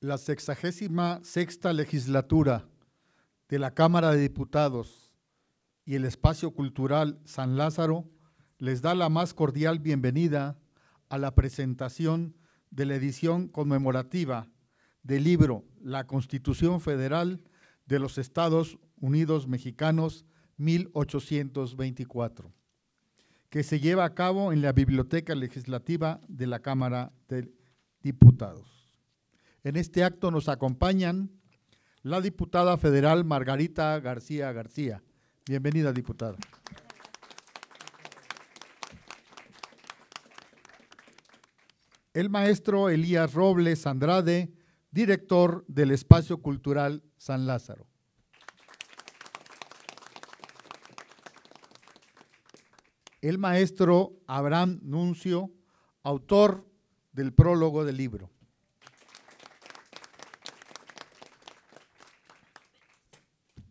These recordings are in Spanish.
la sexagésima sexta legislatura de la Cámara de Diputados y el Espacio Cultural San Lázaro les da la más cordial bienvenida a la presentación de la edición conmemorativa del libro La Constitución Federal de los Estados Unidos Mexicanos 1824 que se lleva a cabo en la Biblioteca Legislativa de la Cámara de Diputados. En este acto nos acompañan la diputada federal Margarita García García. Bienvenida, diputada. El maestro Elías Robles Andrade, director del Espacio Cultural San Lázaro. el maestro Abraham Nuncio, autor del prólogo del libro.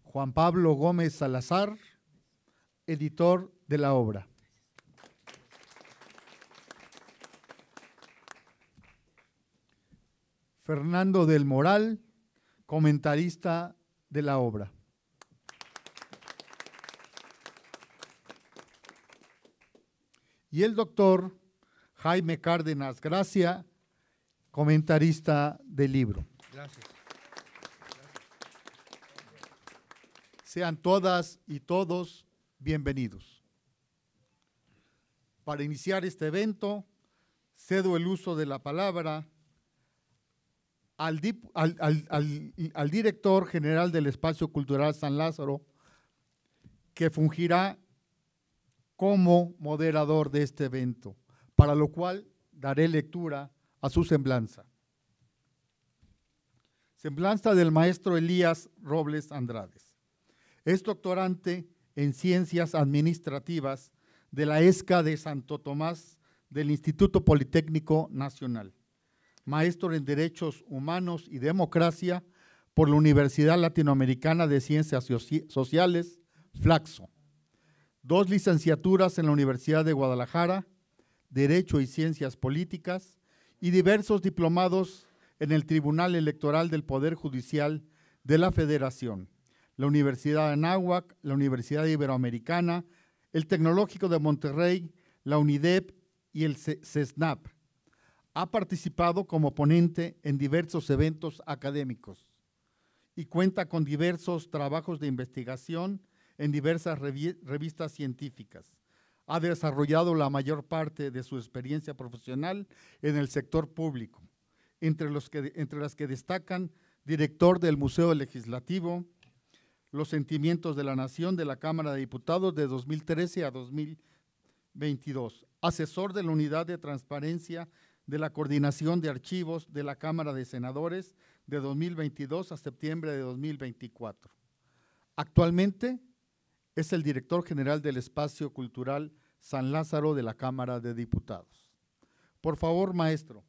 Juan Pablo Gómez Salazar, editor de la obra. Fernando del Moral, comentarista de la obra. y el doctor Jaime Cárdenas Gracia, comentarista del libro. Gracias. Sean todas y todos bienvenidos. Para iniciar este evento, cedo el uso de la palabra al, al, director general del Espacio Cultural San Lázaro, que fungirá como moderador de este evento, para lo cual daré lectura a su semblanza. Semblanza del maestro Elías Robles Andrades. Es doctorante en Ciencias Administrativas de la ESCA de Santo Tomás del Instituto Politécnico Nacional, maestro en Derechos Humanos y Democracia por la Universidad Latinoamericana de Ciencias Sociales, Flaxo, dos licenciaturas en la Universidad de Guadalajara, Derecho y Ciencias Políticas, y diversos diplomados en el Tribunal Electoral del Poder Judicial de la Federación, la Universidad de Anáhuac, la Universidad Iberoamericana, el Tecnológico de Monterrey, la UNIDEP y el CESNAP. Ha participado como ponente en diversos eventos académicos y cuenta con diversos trabajos de investigación en diversas revistas científicas. Ha desarrollado la mayor parte de su experiencia profesional en el sector público, entre, los que, entre las que destacan director del Museo Legislativo, Los Sentimientos de la Nación de la Cámara de Diputados de 2013 a 2022, asesor de la Unidad de Transparencia de la Coordinación de Archivos de la Cámara de Senadores de 2022 a septiembre de 2024. Actualmente es el director general del Espacio Cultural San Lázaro de la Cámara de Diputados. Por favor, maestro,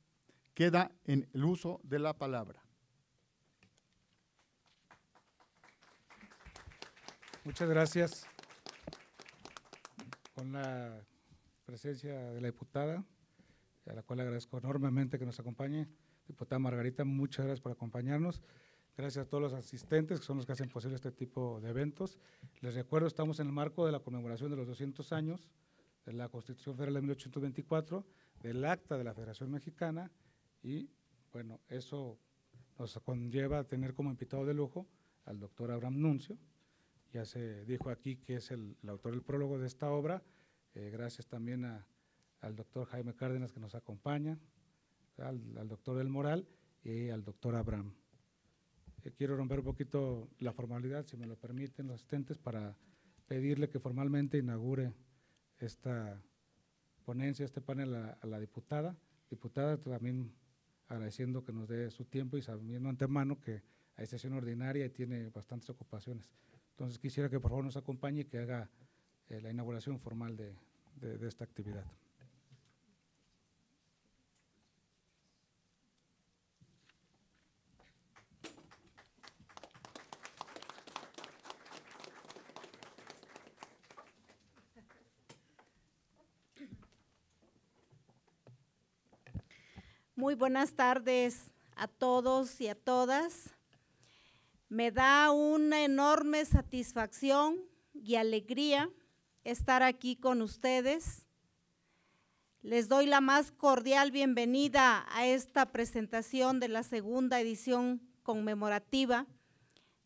queda en el uso de la palabra. Muchas gracias. Con la presencia de la diputada, a la cual agradezco enormemente que nos acompañe. Diputada Margarita, muchas gracias por acompañarnos. Gracias a todos los asistentes, que son los que hacen posible este tipo de eventos. Les recuerdo, estamos en el marco de la conmemoración de los 200 años de la Constitución Federal de 1824, del Acta de la Federación Mexicana, y bueno, eso nos conlleva a tener como invitado de lujo al doctor Abraham Nuncio. Ya se dijo aquí que es el, autor del prólogo de esta obra. Eh, gracias también al doctor Jaime Cárdenas que nos acompaña, al, doctor El Moral y al doctor Abraham quiero romper un poquito la formalidad, si me lo permiten los asistentes, para pedirle que formalmente inaugure esta ponencia, este panel a, la diputada. Diputada, también agradeciendo que nos dé su tiempo y sabiendo antemano que hay sesión ordinaria y tiene bastantes ocupaciones. Entonces quisiera que por favor nos acompañe y que haga eh, la inauguración formal de esta actividad. Muy buenas tardes a todos y a todas. Me da una enorme satisfacción y alegría estar aquí con ustedes. Les doy la más cordial bienvenida a esta presentación de la segunda edición conmemorativa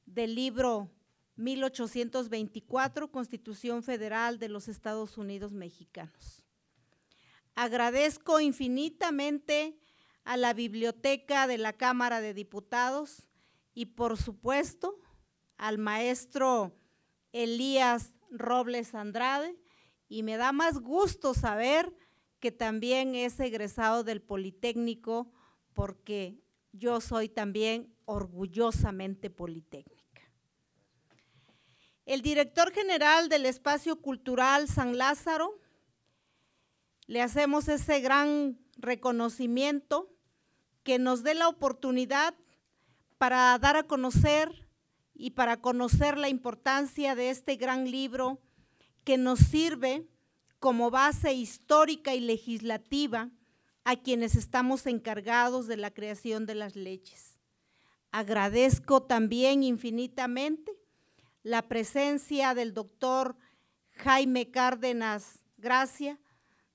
del libro 1824, Constitución Federal de los Estados Unidos Mexicanos. Agradezco infinitamente a la biblioteca de la Cámara de Diputados y por supuesto al maestro Elías Robles Andrade y me da más gusto saber que también es egresado del Politécnico porque yo soy también orgullosamente Politécnica. El director general del Espacio Cultural San Lázaro, le hacemos ese gran reconocimiento que nos dé la oportunidad para dar a conocer y para conocer la importancia de este gran libro que nos sirve como base histórica y legislativa a quienes estamos encargados de la creación de las leyes. Agradezco también infinitamente la presencia del doctor Jaime Cárdenas Gracia,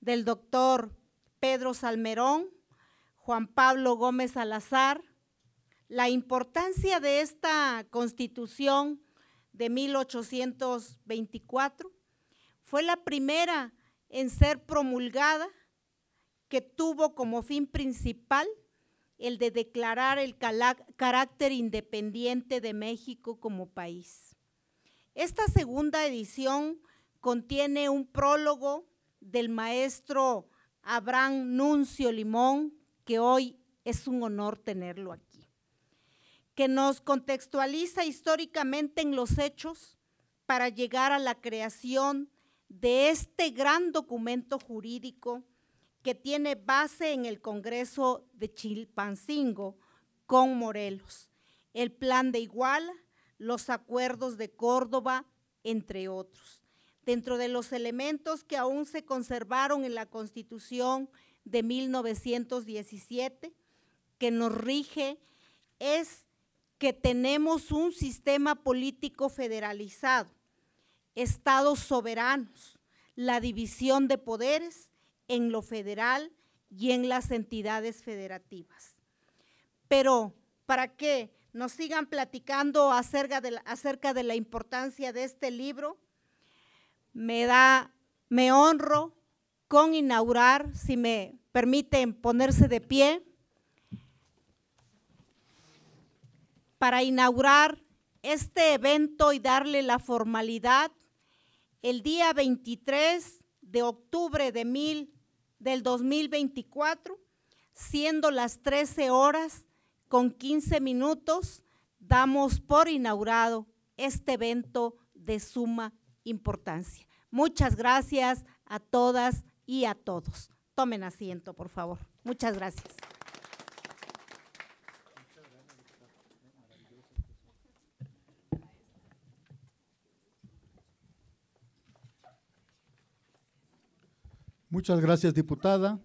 del doctor Pedro Salmerón, Juan Pablo Gómez Salazar, la importancia de esta constitución de 1824 fue la primera en ser promulgada que tuvo como fin principal el de declarar el carácter independiente de México como país. Esta segunda edición contiene un prólogo del maestro Abraham Nuncio Limón, que hoy es un honor tenerlo aquí, que nos contextualiza históricamente en los hechos para llegar a la creación de este gran documento jurídico que tiene base en el Congreso de Chilpancingo con Morelos, el Plan de Igual, los acuerdos de Córdoba, entre otros. Dentro de los elementos que aún se conservaron en la Constitución de 1917 que nos rige es que tenemos un sistema político federalizado, estados soberanos, la división de poderes en lo federal y en las entidades federativas. Pero para que nos sigan platicando acerca de, la, acerca de la importancia de este libro, me da, me honro con inaugurar, si me permiten ponerse de pie, para inaugurar este evento y darle la formalidad el día 23 de octubre de mil, del 2024, siendo las 13 horas con 15 minutos, damos por inaugurado este evento de suma importancia. Muchas gracias a todas y a todos. Tomen asiento, por favor. Muchas gracias. Muchas gracias, diputada.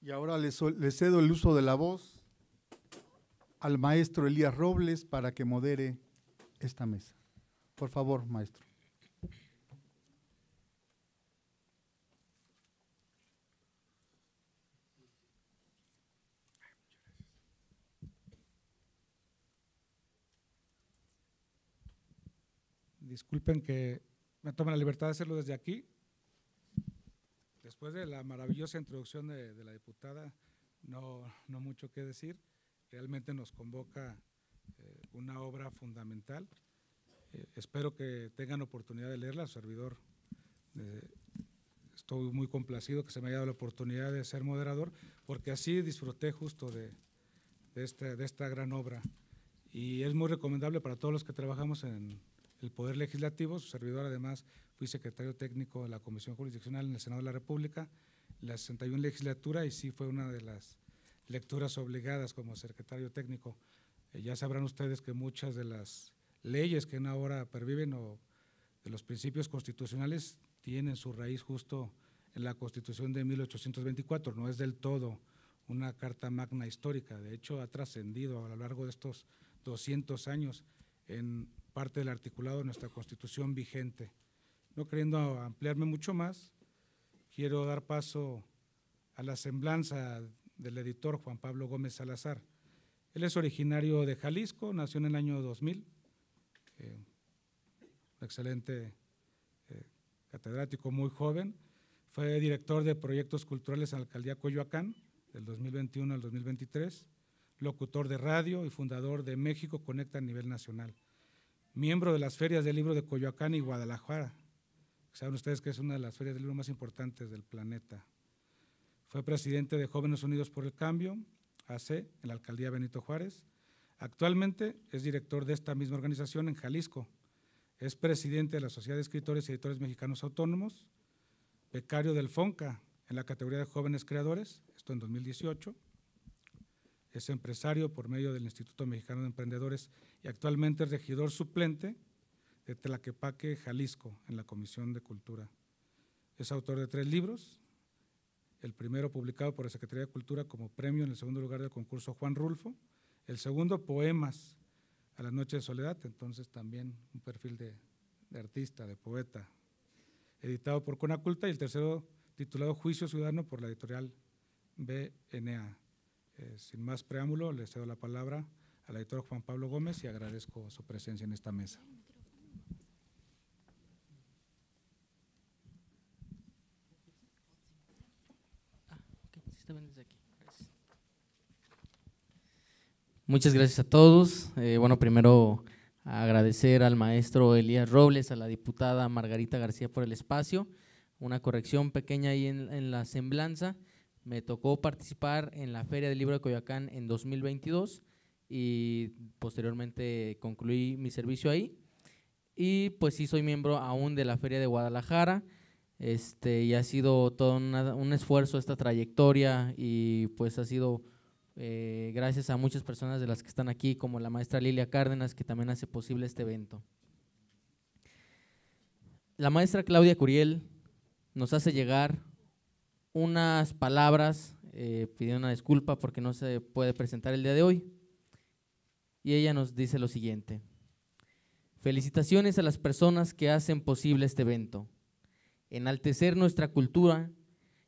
Y ahora le, cedo el uso de la voz al maestro Elías Robles para que modere esta mesa. Por favor, maestro. disculpen que me tome la libertad de hacerlo desde aquí. Después de la maravillosa introducción de, la diputada, no, mucho que decir. Realmente nos convoca eh, una obra fundamental. Eh, espero que tengan oportunidad de leerla, servidor. Eh, estoy muy complacido que se me haya dado la oportunidad de ser moderador, porque así disfruté justo de, de esta gran obra. Y es muy recomendable para todos los que trabajamos en el Poder Legislativo. Su servidor, además, fui secretario técnico de la Comisión Jurisdiccional en el Senado de la República, la 61 legislatura, y sí fue una de las lecturas obligadas como secretario técnico. Eh, ya sabrán ustedes que muchas de las leyes que en ahora perviven o de los principios constitucionales tienen su raíz justo en la Constitución de 1824, no es del todo una carta magna histórica, de hecho ha trascendido a lo largo de estos 200 años en parte del articulado de nuestra Constitución vigente. No queriendo ampliarme mucho más, quiero dar paso a la semblanza del editor Juan Pablo Gómez Salazar. Él es originario de Jalisco, nació en el año 2000, eh, un excelente eh, catedrático, muy joven. Fue director de proyectos culturales en la alcaldía Coyoacán del 2021 al 2023, locutor de radio y fundador de México Conecta a nivel nacional miembro de las ferias del libro de Coyoacán y Guadalajara. Saben ustedes que es una de las ferias del libro más importantes del planeta. Fue presidente de Jóvenes Unidos por el Cambio, AC, en la alcaldía Benito Juárez. Actualmente es director de esta misma organización en Jalisco. Es presidente de la Sociedad de Escritores y Editores Mexicanos Autónomos, becario del FONCA en la categoría de jóvenes creadores, esto en 2018. Es empresario por medio del Instituto Mexicano de Emprendedores y actualmente es regidor suplente de Tlaquepaque, Jalisco, en la Comisión de Cultura. Es autor de tres libros, el primero publicado por la Secretaría de Cultura como premio en el segundo lugar del concurso Juan Rulfo, el segundo Poemas a la Noche de Soledad, entonces también un perfil de, artista, de poeta, editado por Conaculta, y el tercero titulado Juicio Ciudadano por la editorial BNA. Eh, sin más preámbulo, le cedo la palabra al editor Juan Pablo Gómez y agradezco su presencia en esta mesa. Muchas gracias a todos. Eh, bueno, primero agradecer al maestro Elías Robles, a la diputada Margarita García por el espacio. Una corrección pequeña ahí en, en la semblanza. Me tocó participar en la Feria del Libro de Coyoacán en 2022 y posteriormente concluí mi servicio ahí. Y pues sí, soy miembro aún de la Feria de Guadalajara. Este, y ha sido todo un esfuerzo esta trayectoria y pues ha sido eh, gracias a muchas personas de las que están aquí, como la maestra Lilia Cárdenas, que también hace posible este evento. La maestra Claudia Curiel nos hace llegar unas palabras, eh, pidiendo una disculpa porque no se puede presentar el día de hoy, y ella nos dice lo siguiente. Felicitaciones a las personas que hacen posible este evento. Enaltecer nuestra cultura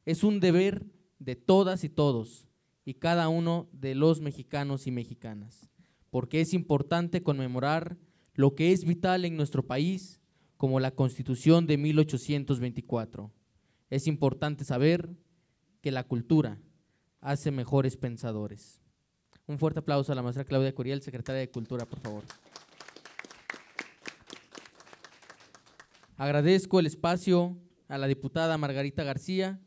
es un deber de todas y todos y cada uno de los mexicanos y mexicanas, porque es importante conmemorar lo que es vital en nuestro país, como la Constitución de 1824. Es importante saber que la cultura hace mejores pensadores. Un fuerte aplauso a la maestra Claudia Curiel, secretaria de Cultura, por favor. Agradezco el espacio a la diputada Margarita García,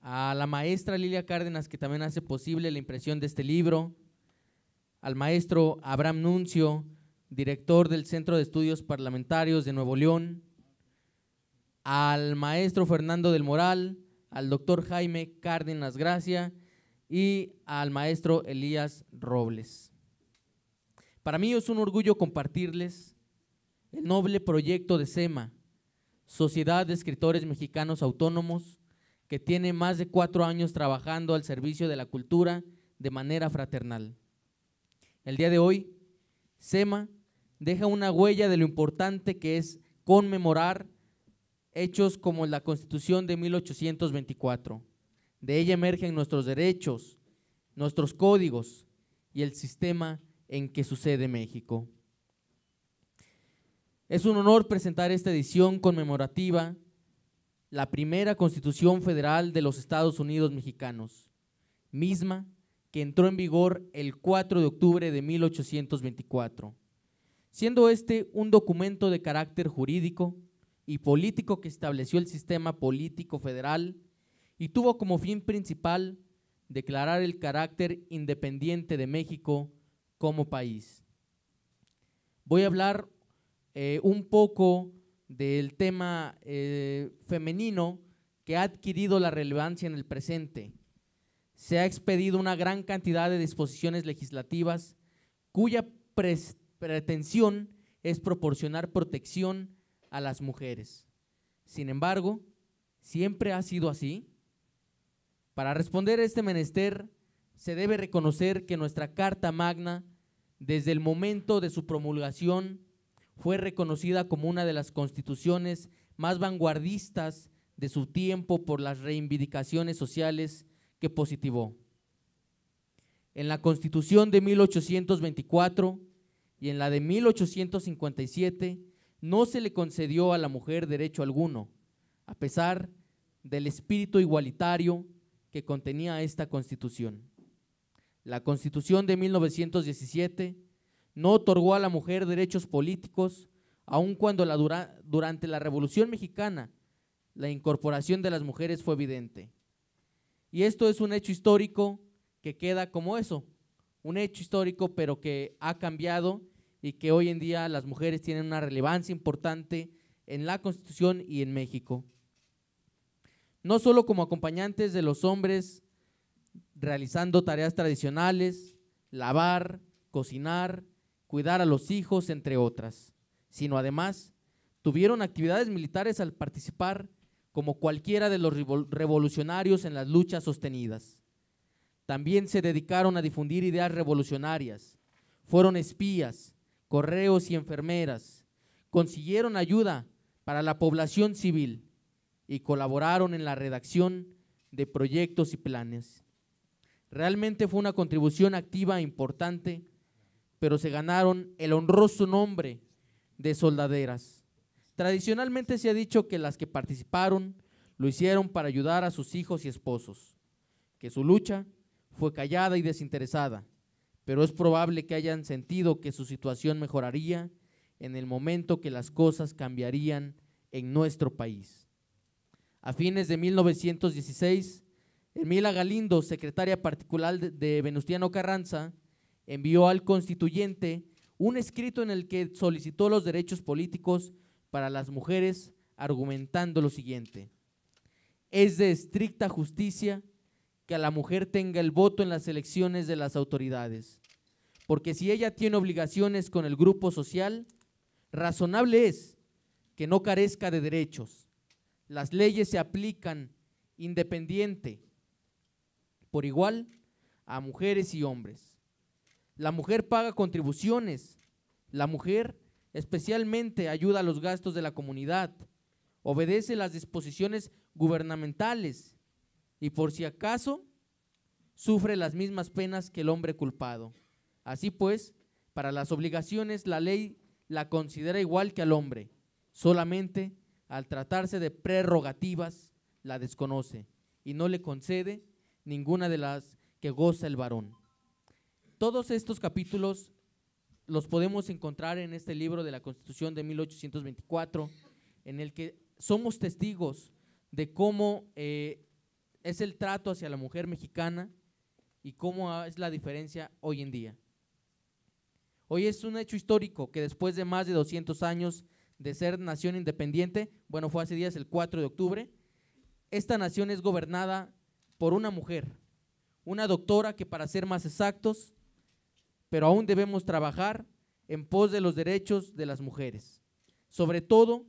a la maestra Lilia Cárdenas, que también hace posible la impresión de este libro, al maestro Abraham Nuncio, director del Centro de Estudios Parlamentarios de Nuevo León, al maestro Fernando del Moral, al doctor Jaime Cárdenas Gracia y al maestro Elías Robles. Para mí es un orgullo compartirles el noble proyecto de SEMA, Sociedad de Escritores Mexicanos Autónomos, que tiene más de cuatro años trabajando al servicio de la cultura de manera fraternal. El día de hoy, SEMA deja una huella de lo importante que es conmemorar hechos como la Constitución de 1824 de ella emergen nuestros derechos, nuestros códigos y el sistema en que sucede México. Es un honor presentar esta edición conmemorativa, la primera Constitución Federal de los Estados Unidos Mexicanos, misma que entró en vigor el 4 de octubre de 1824, siendo este un documento de carácter jurídico y político que estableció el sistema político federal y tuvo como fin principal declarar el carácter independiente de México como país. Voy a hablar eh, un poco del tema eh, femenino que ha adquirido la relevancia en el presente. Se ha expedido una gran cantidad de disposiciones legislativas cuya pretensión es proporcionar protección a las mujeres. Sin embargo, siempre ha sido así. Para responder a este menester, se debe reconocer que nuestra Carta Magna, desde el momento de su promulgación, fue reconocida como una de las constituciones más vanguardistas de su tiempo por las reivindicaciones sociales que positivó. En la Constitución de 1824 y en la de 1857 no se le concedió a la mujer derecho alguno, a pesar del espíritu igualitario que contenía esta constitución. La constitución de 1917 no otorgó a la mujer derechos políticos, aun cuando la durante la Revolución Mexicana la incorporación de las mujeres fue evidente. Y esto es un hecho histórico que queda como eso, un hecho histórico pero que ha cambiado y que hoy en día las mujeres tienen una relevancia importante en la Constitución y en México no solo como acompañantes de los hombres realizando tareas tradicionales, lavar, cocinar, cuidar a los hijos, entre otras, sino además tuvieron actividades militares al participar como cualquiera de los revolucionarios en las luchas sostenidas. También se dedicaron a difundir ideas revolucionarias, fueron espías, correos y enfermeras, consiguieron ayuda para la población civil, y colaboraron en la redacción de proyectos y planes. Realmente fue una contribución activa e importante, pero se ganaron el honroso nombre de soldaderas. Tradicionalmente se ha dicho que las que participaron lo hicieron para ayudar a sus hijos y esposos, que su lucha fue callada y desinteresada, pero es probable que hayan sentido que su situación mejoraría en el momento que las cosas cambiarían en nuestro país. A fines de 1916, Emila Galindo, secretaria particular de Venustiano Carranza, envió al constituyente un escrito en el que solicitó los derechos políticos para las mujeres, argumentando lo siguiente. Es de estricta justicia que a la mujer tenga el voto en las elecciones de las autoridades, porque si ella tiene obligaciones con el grupo social, razonable es que no carezca de derechos las leyes se aplican independiente, por igual, a mujeres y hombres. La mujer paga contribuciones. La mujer especialmente ayuda a los gastos de la comunidad, obedece las disposiciones gubernamentales y por si acaso sufre las mismas penas que el hombre culpado. Así pues, para las obligaciones la ley la considera igual que al hombre, solamente al tratarse de prerrogativas, la desconoce y no le concede ninguna de las que goza el varón. Todos estos capítulos los podemos encontrar en este libro de la Constitución de 1824, en el que somos testigos de cómo eh, es el trato hacia la mujer mexicana y cómo es la diferencia hoy en día. Hoy es un hecho histórico que después de más de 200 años de ser nación independiente, bueno, fue hace días el 4 de octubre, esta nación es gobernada por una mujer, una doctora que para ser más exactos, pero aún debemos trabajar en pos de los derechos de las mujeres, sobre todo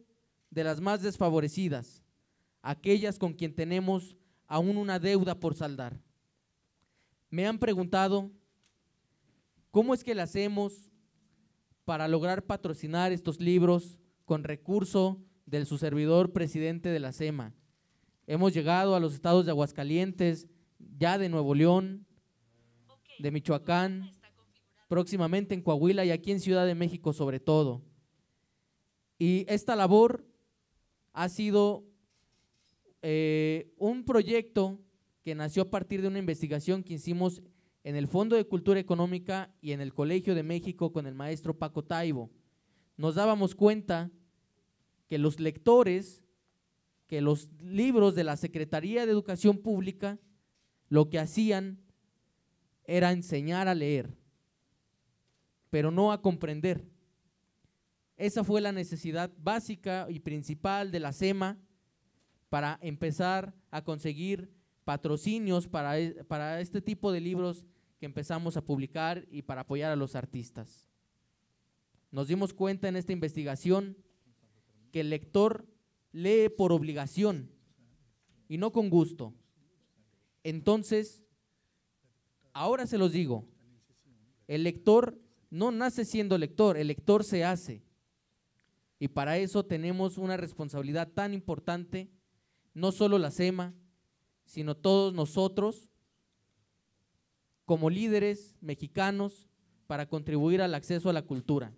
de las más desfavorecidas, aquellas con quien tenemos aún una deuda por saldar. Me han preguntado, ¿cómo es que le hacemos para lograr patrocinar estos libros, con recurso del su servidor presidente de la SEMA. Hemos llegado a los estados de Aguascalientes, ya de Nuevo León, de Michoacán, próximamente en Coahuila y aquí en Ciudad de México sobre todo. Y esta labor ha sido eh, un proyecto que nació a partir de una investigación que hicimos en el Fondo de Cultura Económica y en el Colegio de México con el maestro Paco Taibo nos dábamos cuenta que los lectores, que los libros de la Secretaría de Educación Pública, lo que hacían era enseñar a leer, pero no a comprender. Esa fue la necesidad básica y principal de la SEMA para empezar a conseguir patrocinios para, e, para este tipo de libros que empezamos a publicar y para apoyar a los artistas. Nos dimos cuenta en esta investigación que el lector lee por obligación y no con gusto. Entonces, ahora se los digo, el lector no nace siendo lector, el lector se hace. Y para eso tenemos una responsabilidad tan importante, no solo la SEMA, sino todos nosotros como líderes mexicanos para contribuir al acceso a la cultura.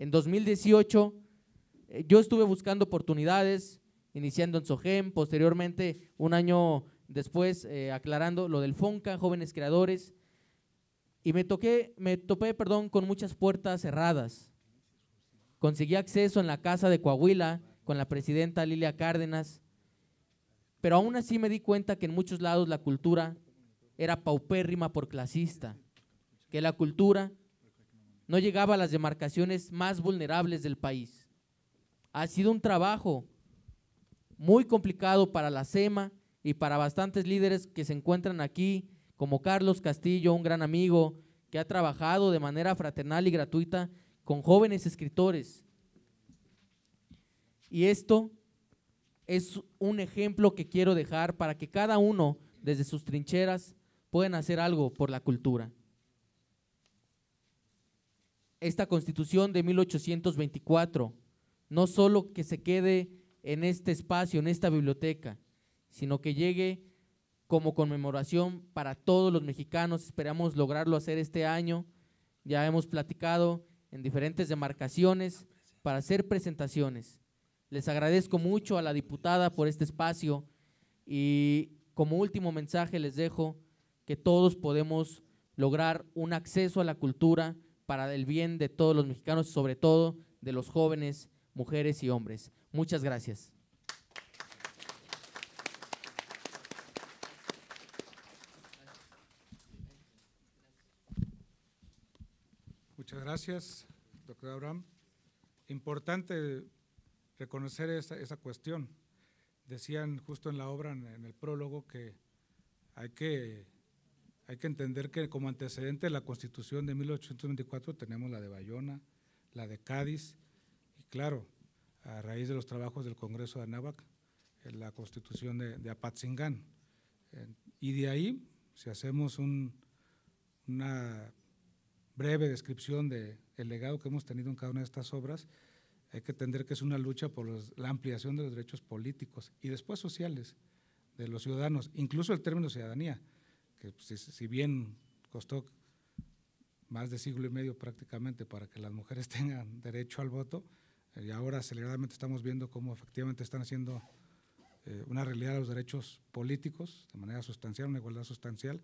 En 2018 eh, yo estuve buscando oportunidades, iniciando en SOGEM, posteriormente un año después eh, aclarando lo del FONCA, Jóvenes Creadores, y me, toqué, me topé perdón, con muchas puertas cerradas. Conseguí acceso en la casa de Coahuila con la presidenta Lilia Cárdenas, pero aún así me di cuenta que en muchos lados la cultura era paupérrima por clasista, que la cultura no llegaba a las demarcaciones más vulnerables del país. Ha sido un trabajo muy complicado para la SEMA y para bastantes líderes que se encuentran aquí, como Carlos Castillo, un gran amigo, que ha trabajado de manera fraternal y gratuita con jóvenes escritores. Y esto es un ejemplo que quiero dejar para que cada uno, desde sus trincheras, pueda hacer algo por la cultura esta constitución de 1824, no solo que se quede en este espacio, en esta biblioteca, sino que llegue como conmemoración para todos los mexicanos. Esperamos lograrlo hacer este año. Ya hemos platicado en diferentes demarcaciones para hacer presentaciones. Les agradezco mucho a la diputada por este espacio y como último mensaje les dejo que todos podemos lograr un acceso a la cultura para el bien de todos los mexicanos, sobre todo de los jóvenes, mujeres y hombres. Muchas gracias. Muchas gracias, doctor Abraham. Importante reconocer esa, esa cuestión. Decían justo en la obra, en el prólogo, que hay que hay que entender que como antecedente de la Constitución de 1824 tenemos la de Bayona, la de Cádiz, y claro, a raíz de los trabajos del Congreso de Anáhuac, eh, la Constitución de, Apatzingán. Eh, y de ahí, si hacemos una breve descripción del el legado que hemos tenido en cada una de estas obras, hay que entender que es una lucha por la ampliación de los derechos políticos y después sociales de los ciudadanos, incluso el término ciudadanía que pues, si, bien costó más de siglo y medio prácticamente para que las mujeres tengan derecho al voto, eh, y ahora aceleradamente estamos viendo cómo efectivamente están haciendo eh, una realidad los derechos políticos de manera sustancial, una igualdad sustancial.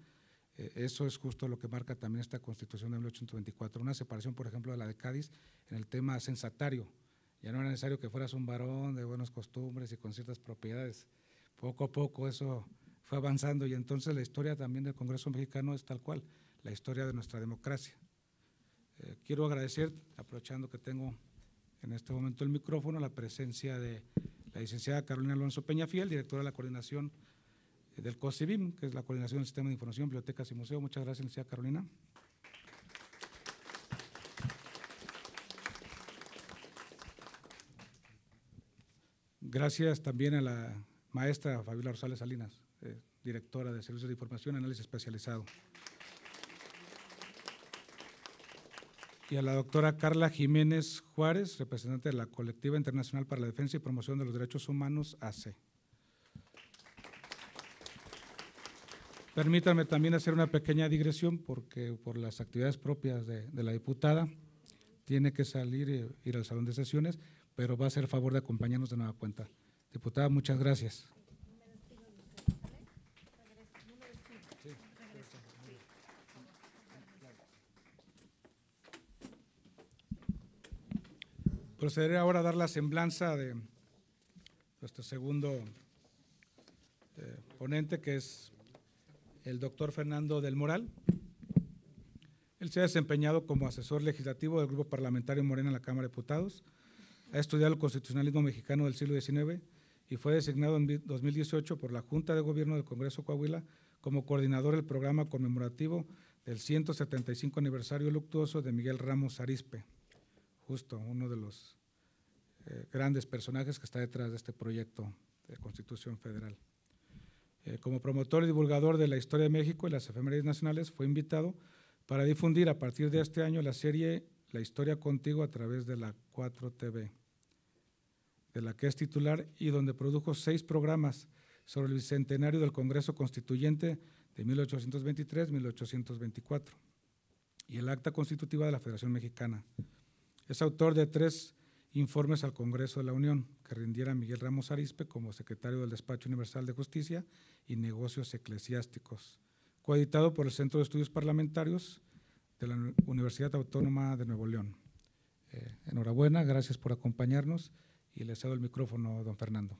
Eh, eso es justo lo que marca también esta Constitución de 1824, una separación, por ejemplo, de la de Cádiz en el tema sensatario, Ya no era necesario que fueras un varón de buenas costumbres y con ciertas propiedades. Poco a poco eso fue avanzando y entonces la historia también del Congreso mexicano es tal cual, la historia de nuestra democracia. Eh, quiero agradecer, aprovechando que tengo en este momento el micrófono, la presencia de la licenciada Carolina Alonso Fiel, directora de la coordinación eh, del COSIBIM, que es la coordinación del Sistema de Información, Bibliotecas y Museo. Muchas gracias, licenciada Carolina. Gracias también a la maestra Fabiola Rosales Salinas. Eh, directora de Servicios de Información y Análisis Especializado. Y a la doctora Carla Jiménez Juárez, representante de la Colectiva Internacional para la Defensa y Promoción de los Derechos Humanos, AC. Permítanme también hacer una pequeña digresión porque por las actividades propias de, la diputada tiene que salir e ir al salón de sesiones, pero va a ser favor de acompañarnos de nueva cuenta. Diputada, muchas gracias. Procederé ahora a dar la semblanza de nuestro segundo eh, ponente, que es el doctor Fernando del Moral. Él se ha desempeñado como asesor legislativo del Grupo Parlamentario Morena en la Cámara de Diputados, ha estudiado el constitucionalismo mexicano del siglo XIX y fue designado en 2018 por la Junta de Gobierno del Congreso Coahuila como coordinador del programa conmemorativo del 175 aniversario luctuoso de Miguel Ramos Arispe justo uno de los eh, grandes personajes que está detrás de este proyecto de Constitución Federal. Eh, como promotor y divulgador de la historia de México y las efemérides nacionales, fue invitado para difundir a partir de este año la serie La historia contigo a través de la 4TV, de la que es titular y donde produjo seis programas sobre el bicentenario del Congreso Constituyente de 1823-1824 y el Acta Constitutiva de la Federación Mexicana. Es autor de tres informes al Congreso de la Unión que rindiera Miguel Ramos Arispe como secretario del Despacho Universal de Justicia y Negocios Eclesiásticos, coeditado por el Centro de Estudios Parlamentarios de la Universidad Autónoma de Nuevo León. Eh, enhorabuena, gracias por acompañarnos y le cedo el micrófono a don Fernando.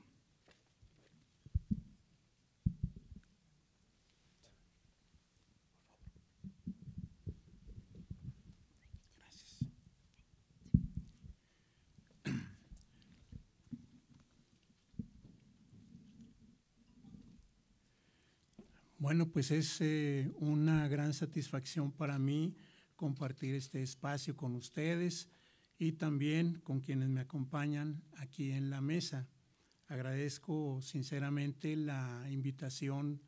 Bueno, pues es eh, una gran satisfacción para mí compartir este espacio con ustedes y también con quienes me acompañan aquí en la mesa. Agradezco sinceramente la invitación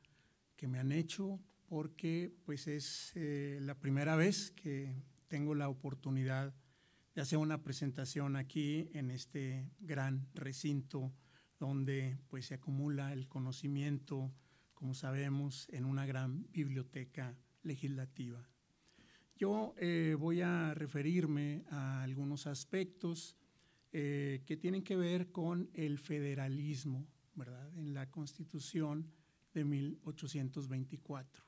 que me han hecho porque pues es eh, la primera vez que tengo la oportunidad de hacer una presentación aquí en este gran recinto donde pues se acumula el conocimiento, como sabemos, en una gran biblioteca legislativa. Yo eh, voy a referirme a algunos aspectos eh, que tienen que ver con el federalismo, ¿verdad? En la Constitución de 1824.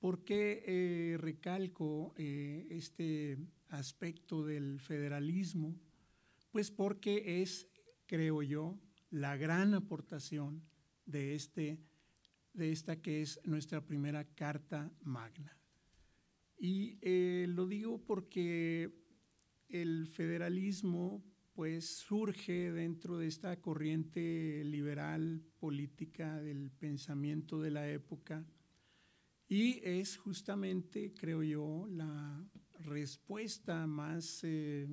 ¿Por qué eh, recalco este aspecto del federalismo? Pues porque es, creo yo, la gran aportación de este de esta que es nuestra primera carta magna. Y eh, lo digo porque el federalismo pues surge dentro de esta corriente liberal política del pensamiento de la época y es justamente, creo yo, la respuesta más eh,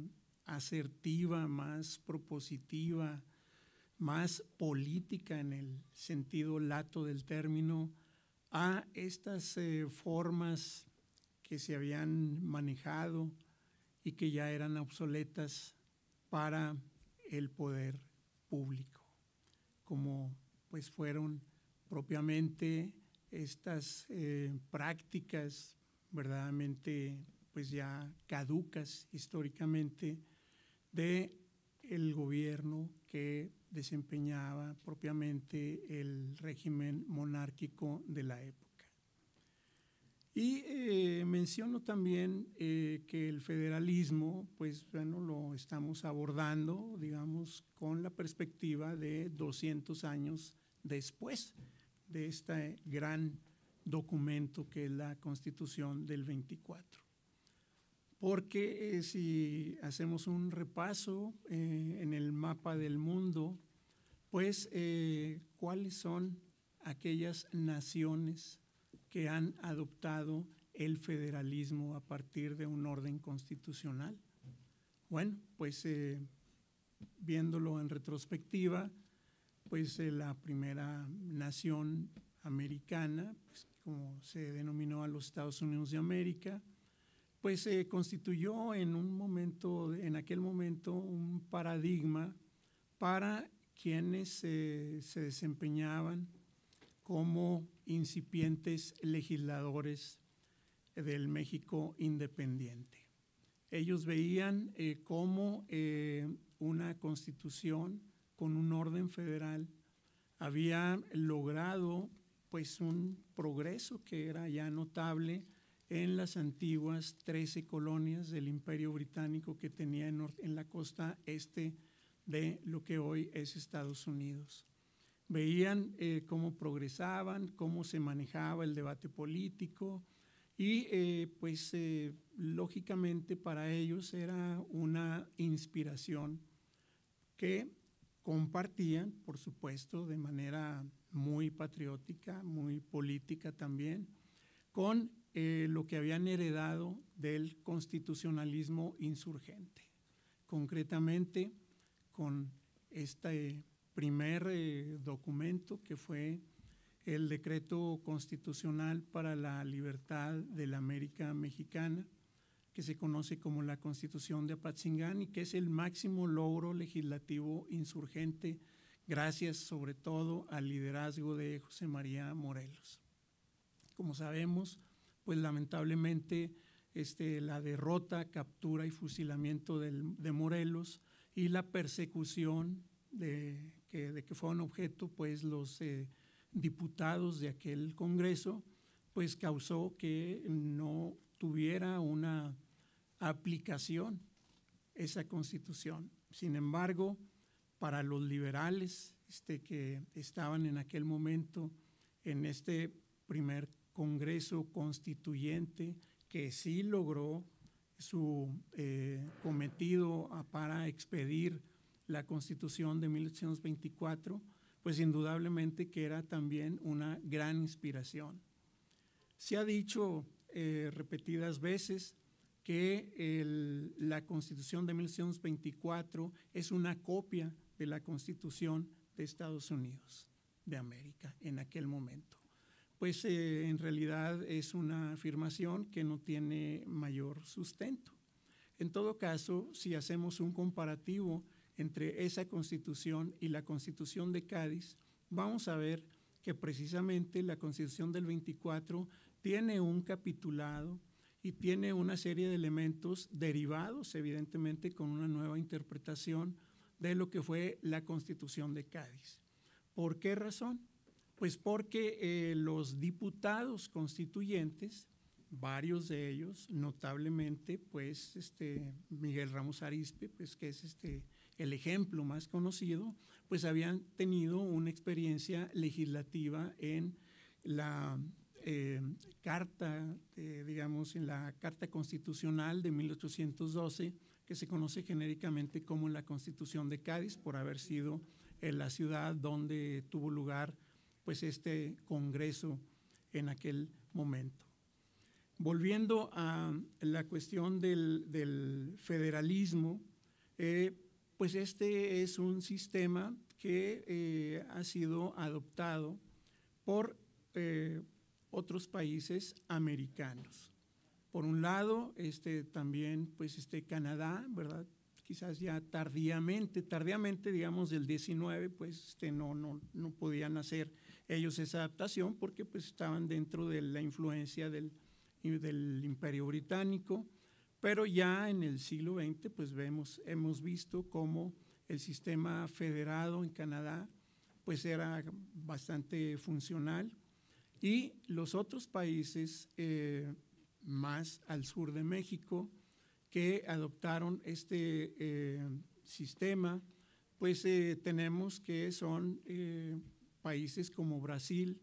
asertiva, más propositiva, más política en el sentido lato del término a estas eh, formas que se habían manejado y que ya eran obsoletas para el poder público, como pues fueron propiamente estas eh, prácticas verdaderamente pues ya caducas históricamente de el gobierno que desempeñaba propiamente el régimen monárquico de la época. Y eh, menciono también eh, que el federalismo, pues bueno, lo estamos abordando, digamos, con la perspectiva de 200 años después de este gran documento que es la Constitución del 24 porque eh, si hacemos un repaso en el mapa del mundo, pues eh, cuáles son aquellas naciones que han adoptado el federalismo a partir de un orden constitucional. Bueno, pues eh, viéndolo en retrospectiva, pues eh, la primera nación americana, pues, como se denominó a los Estados Unidos de América, pues se constituyó en un momento, en aquel momento, un paradigma para quienes se desempeñaban como incipientes legisladores del México independiente. Ellos veían eh, cómo eh, una constitución con un orden federal había logrado pues un progreso que era ya notable en las antiguas 13 colonias del imperio británico que tenía en la costa este de lo que hoy es Estados Unidos. Veían eh, cómo progresaban, cómo se manejaba el debate político y eh, pues eh, lógicamente para ellos era una inspiración que compartían, por supuesto, de manera muy patriótica, muy política también, con lo que habían heredado del constitucionalismo insurgente. Concretamente, con este primer eh, documento que fue el decreto constitucional para la libertad de la América Mexicana, que se conoce como la Constitución de Apatzingán y que es el máximo logro legislativo insurgente, gracias sobre todo al liderazgo de José María Morelos. Como sabemos, pues lamentablemente este, la derrota, captura y fusilamiento del, de Morelos y la persecución de que, de que fueron objeto pues los eh, diputados de aquel Congreso, pues causó que no tuviera una aplicación esa constitución. Sin embargo, para los liberales este, que estaban en aquel momento en este primer Congreso constituyente, que sí logró su eh, cometido para expedir la Constitución de 1824, pues indudablemente que era también una gran inspiración. Se ha dicho eh, repetidas veces que la Constitución de 1824 es una copia de la Constitución de Estados Unidos de América en aquel momento pues eh, en realidad es una afirmación que no tiene mayor sustento. En todo caso, si hacemos un comparativo entre esa constitución y la constitución de Cádiz, vamos a ver que precisamente la constitución del 24 tiene un capitulado y tiene una serie de elementos derivados, evidentemente, con una nueva interpretación de lo que fue la constitución de Cádiz. ¿Por qué razón? Pues porque eh, los diputados constituyentes, varios de ellos, notablemente, pues este, Miguel Ramos Arispe, pues que es este, el ejemplo más conocido, pues habían tenido una experiencia legislativa en la eh, carta, digamos, en la Carta Constitucional de 1812, que se conoce genéricamente como la Constitución de Cádiz, por haber sido eh, la ciudad donde tuvo lugar pues este congreso en aquel momento. Volviendo a la cuestión del, federalismo, eh, pues este es un sistema que eh, ha sido adoptado por eh, otros países americanos. Por un lado, este, también pues este, Canadá, ¿verdad? quizás ya tardíamente, tardíamente, digamos, del 19, pues este, no, no, no podían hacer ellos esa adaptación porque pues estaban dentro de la influencia del, del imperio británico, pero ya en el siglo XX pues vemos, hemos visto cómo el sistema federado en Canadá pues era bastante funcional y los otros países eh, más al sur de México que adoptaron este eh, sistema, pues eh, tenemos que son países como Brasil,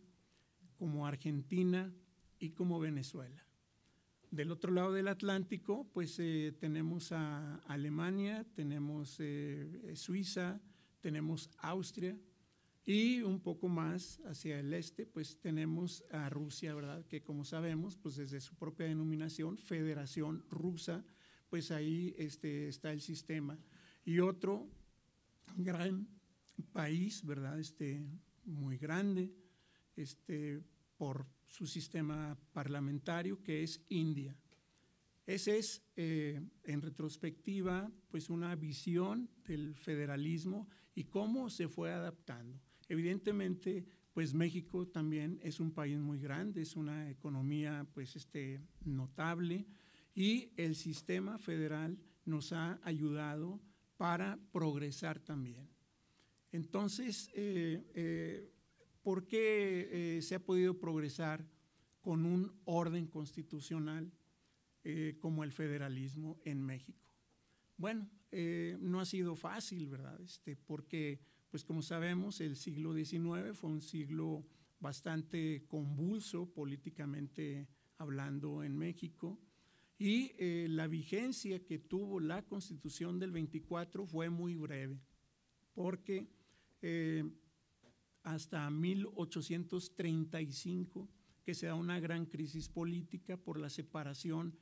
como Argentina y como Venezuela. Del otro lado del Atlántico, pues eh, tenemos a Alemania, tenemos eh, eh, Suiza, tenemos Austria y un poco más hacia el este, pues tenemos a Rusia, ¿verdad? Que como sabemos, pues desde su propia denominación, Federación Rusa, pues ahí este, está el sistema. Y otro gran país, ¿verdad? Este, muy grande este, por su sistema parlamentario, que es India. Esa es, eh, en retrospectiva, pues una visión del federalismo y cómo se fue adaptando. Evidentemente, pues México también es un país muy grande, es una economía pues este, notable y el sistema federal nos ha ayudado para progresar también. Entonces, eh, eh, ¿por qué eh, se ha podido progresar con un orden constitucional como el federalismo en México? Bueno, no ha sido fácil, ¿verdad? Este, porque, pues como sabemos, el siglo XIX fue un siglo bastante convulso políticamente hablando en México. Y la vigencia que tuvo la constitución del 24 fue muy breve, porque eh, hasta 1835, que se da una gran crisis política por la separación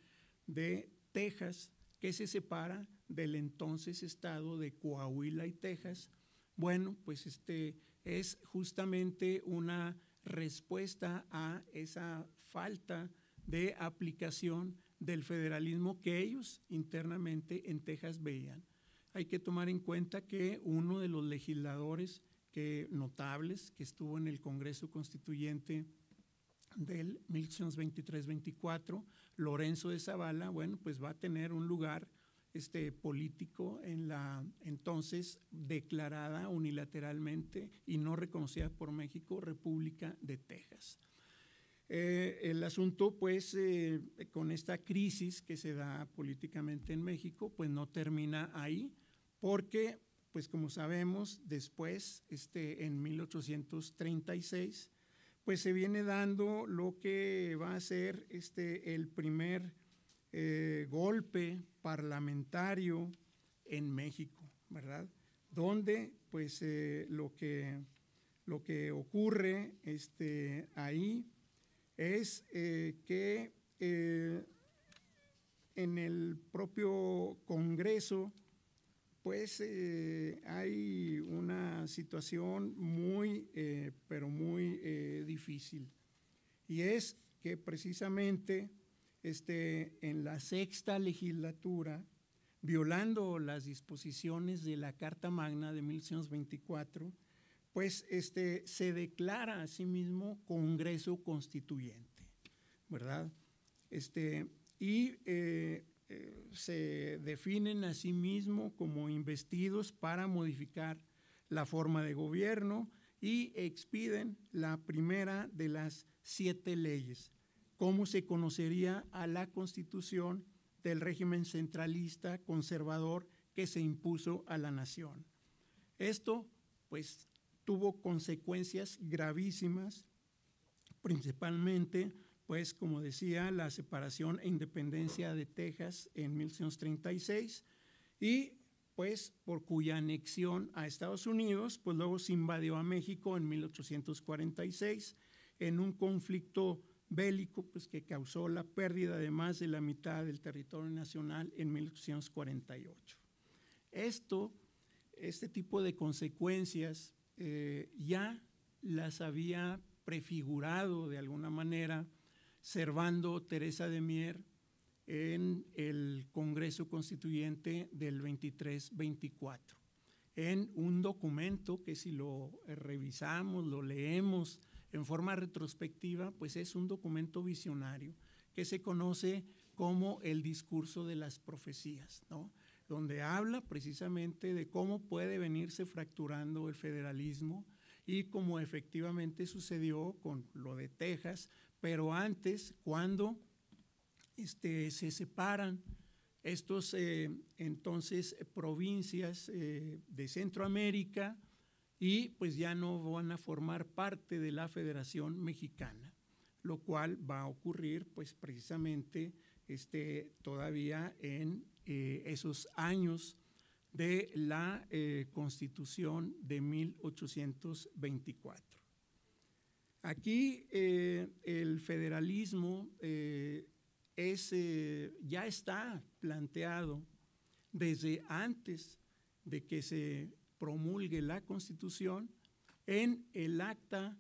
de Texas, que se separa del entonces estado de Coahuila y Texas. Bueno, pues este es justamente una respuesta a esa falta de aplicación del federalismo que ellos internamente en Texas veían hay que tomar en cuenta que uno de los legisladores notables que estuvo en el Congreso Constituyente del 1923-24, Lorenzo de Zavala, bueno, pues va a tener un lugar este, político en la entonces declarada unilateralmente y no reconocida por México República de Texas. Eh, el asunto, pues, eh, con esta crisis que se da políticamente en México, pues no termina ahí, porque, pues como sabemos, después, este, en 1836, pues se viene dando lo que va a ser este, el primer eh, golpe parlamentario en México, ¿verdad? Donde, pues, lo, que, lo que ocurre este, ahí es eh, que eh, en el propio Congreso, pues eh, hay una situación muy, pero muy difícil. Y es que precisamente este, en la sexta legislatura, violando las disposiciones de la Carta Magna de 1924, pues este, se declara a sí mismo Congreso Constituyente, ¿verdad? Este, y eh, eh, se definen a sí mismo como investidos para modificar la forma de gobierno y expiden la primera de las siete leyes, cómo se conocería a la constitución del régimen centralista conservador que se impuso a la nación. Esto, pues, tuvo consecuencias gravísimas, principalmente, pues como decía, la separación e independencia de Texas en 1836 y pues por cuya anexión a Estados Unidos, pues luego se invadió a México en 1846 en un conflicto bélico pues que causó la pérdida de más de la mitad del territorio nacional en 1848. Esto, este tipo de consecuencias eh, ya las había prefigurado de alguna manera Servando Teresa de Mier en el Congreso Constituyente del 23-24, en un documento que si lo eh, revisamos, lo leemos en forma retrospectiva, pues es un documento visionario que se conoce como el discurso de las profecías, ¿no? donde habla precisamente de cómo puede venirse fracturando el federalismo y cómo efectivamente sucedió con lo de Texas, pero antes, cuando este, se separan estos eh, entonces provincias eh, de Centroamérica y pues ya no van a formar parte de la Federación Mexicana, lo cual va a ocurrir pues precisamente este, todavía en eh, esos años de la eh, Constitución de 1824. Aquí eh, el federalismo es, ya está planteado desde antes de que se promulgue la Constitución en el acta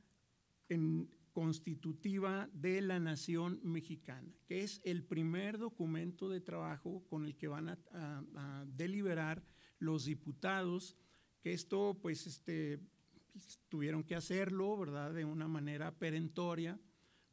en constitutiva de la nación mexicana, que es el primer documento de trabajo con el que van a, deliberar los diputados, que esto pues este, pues, tuvieron que hacerlo, ¿verdad?, de una manera perentoria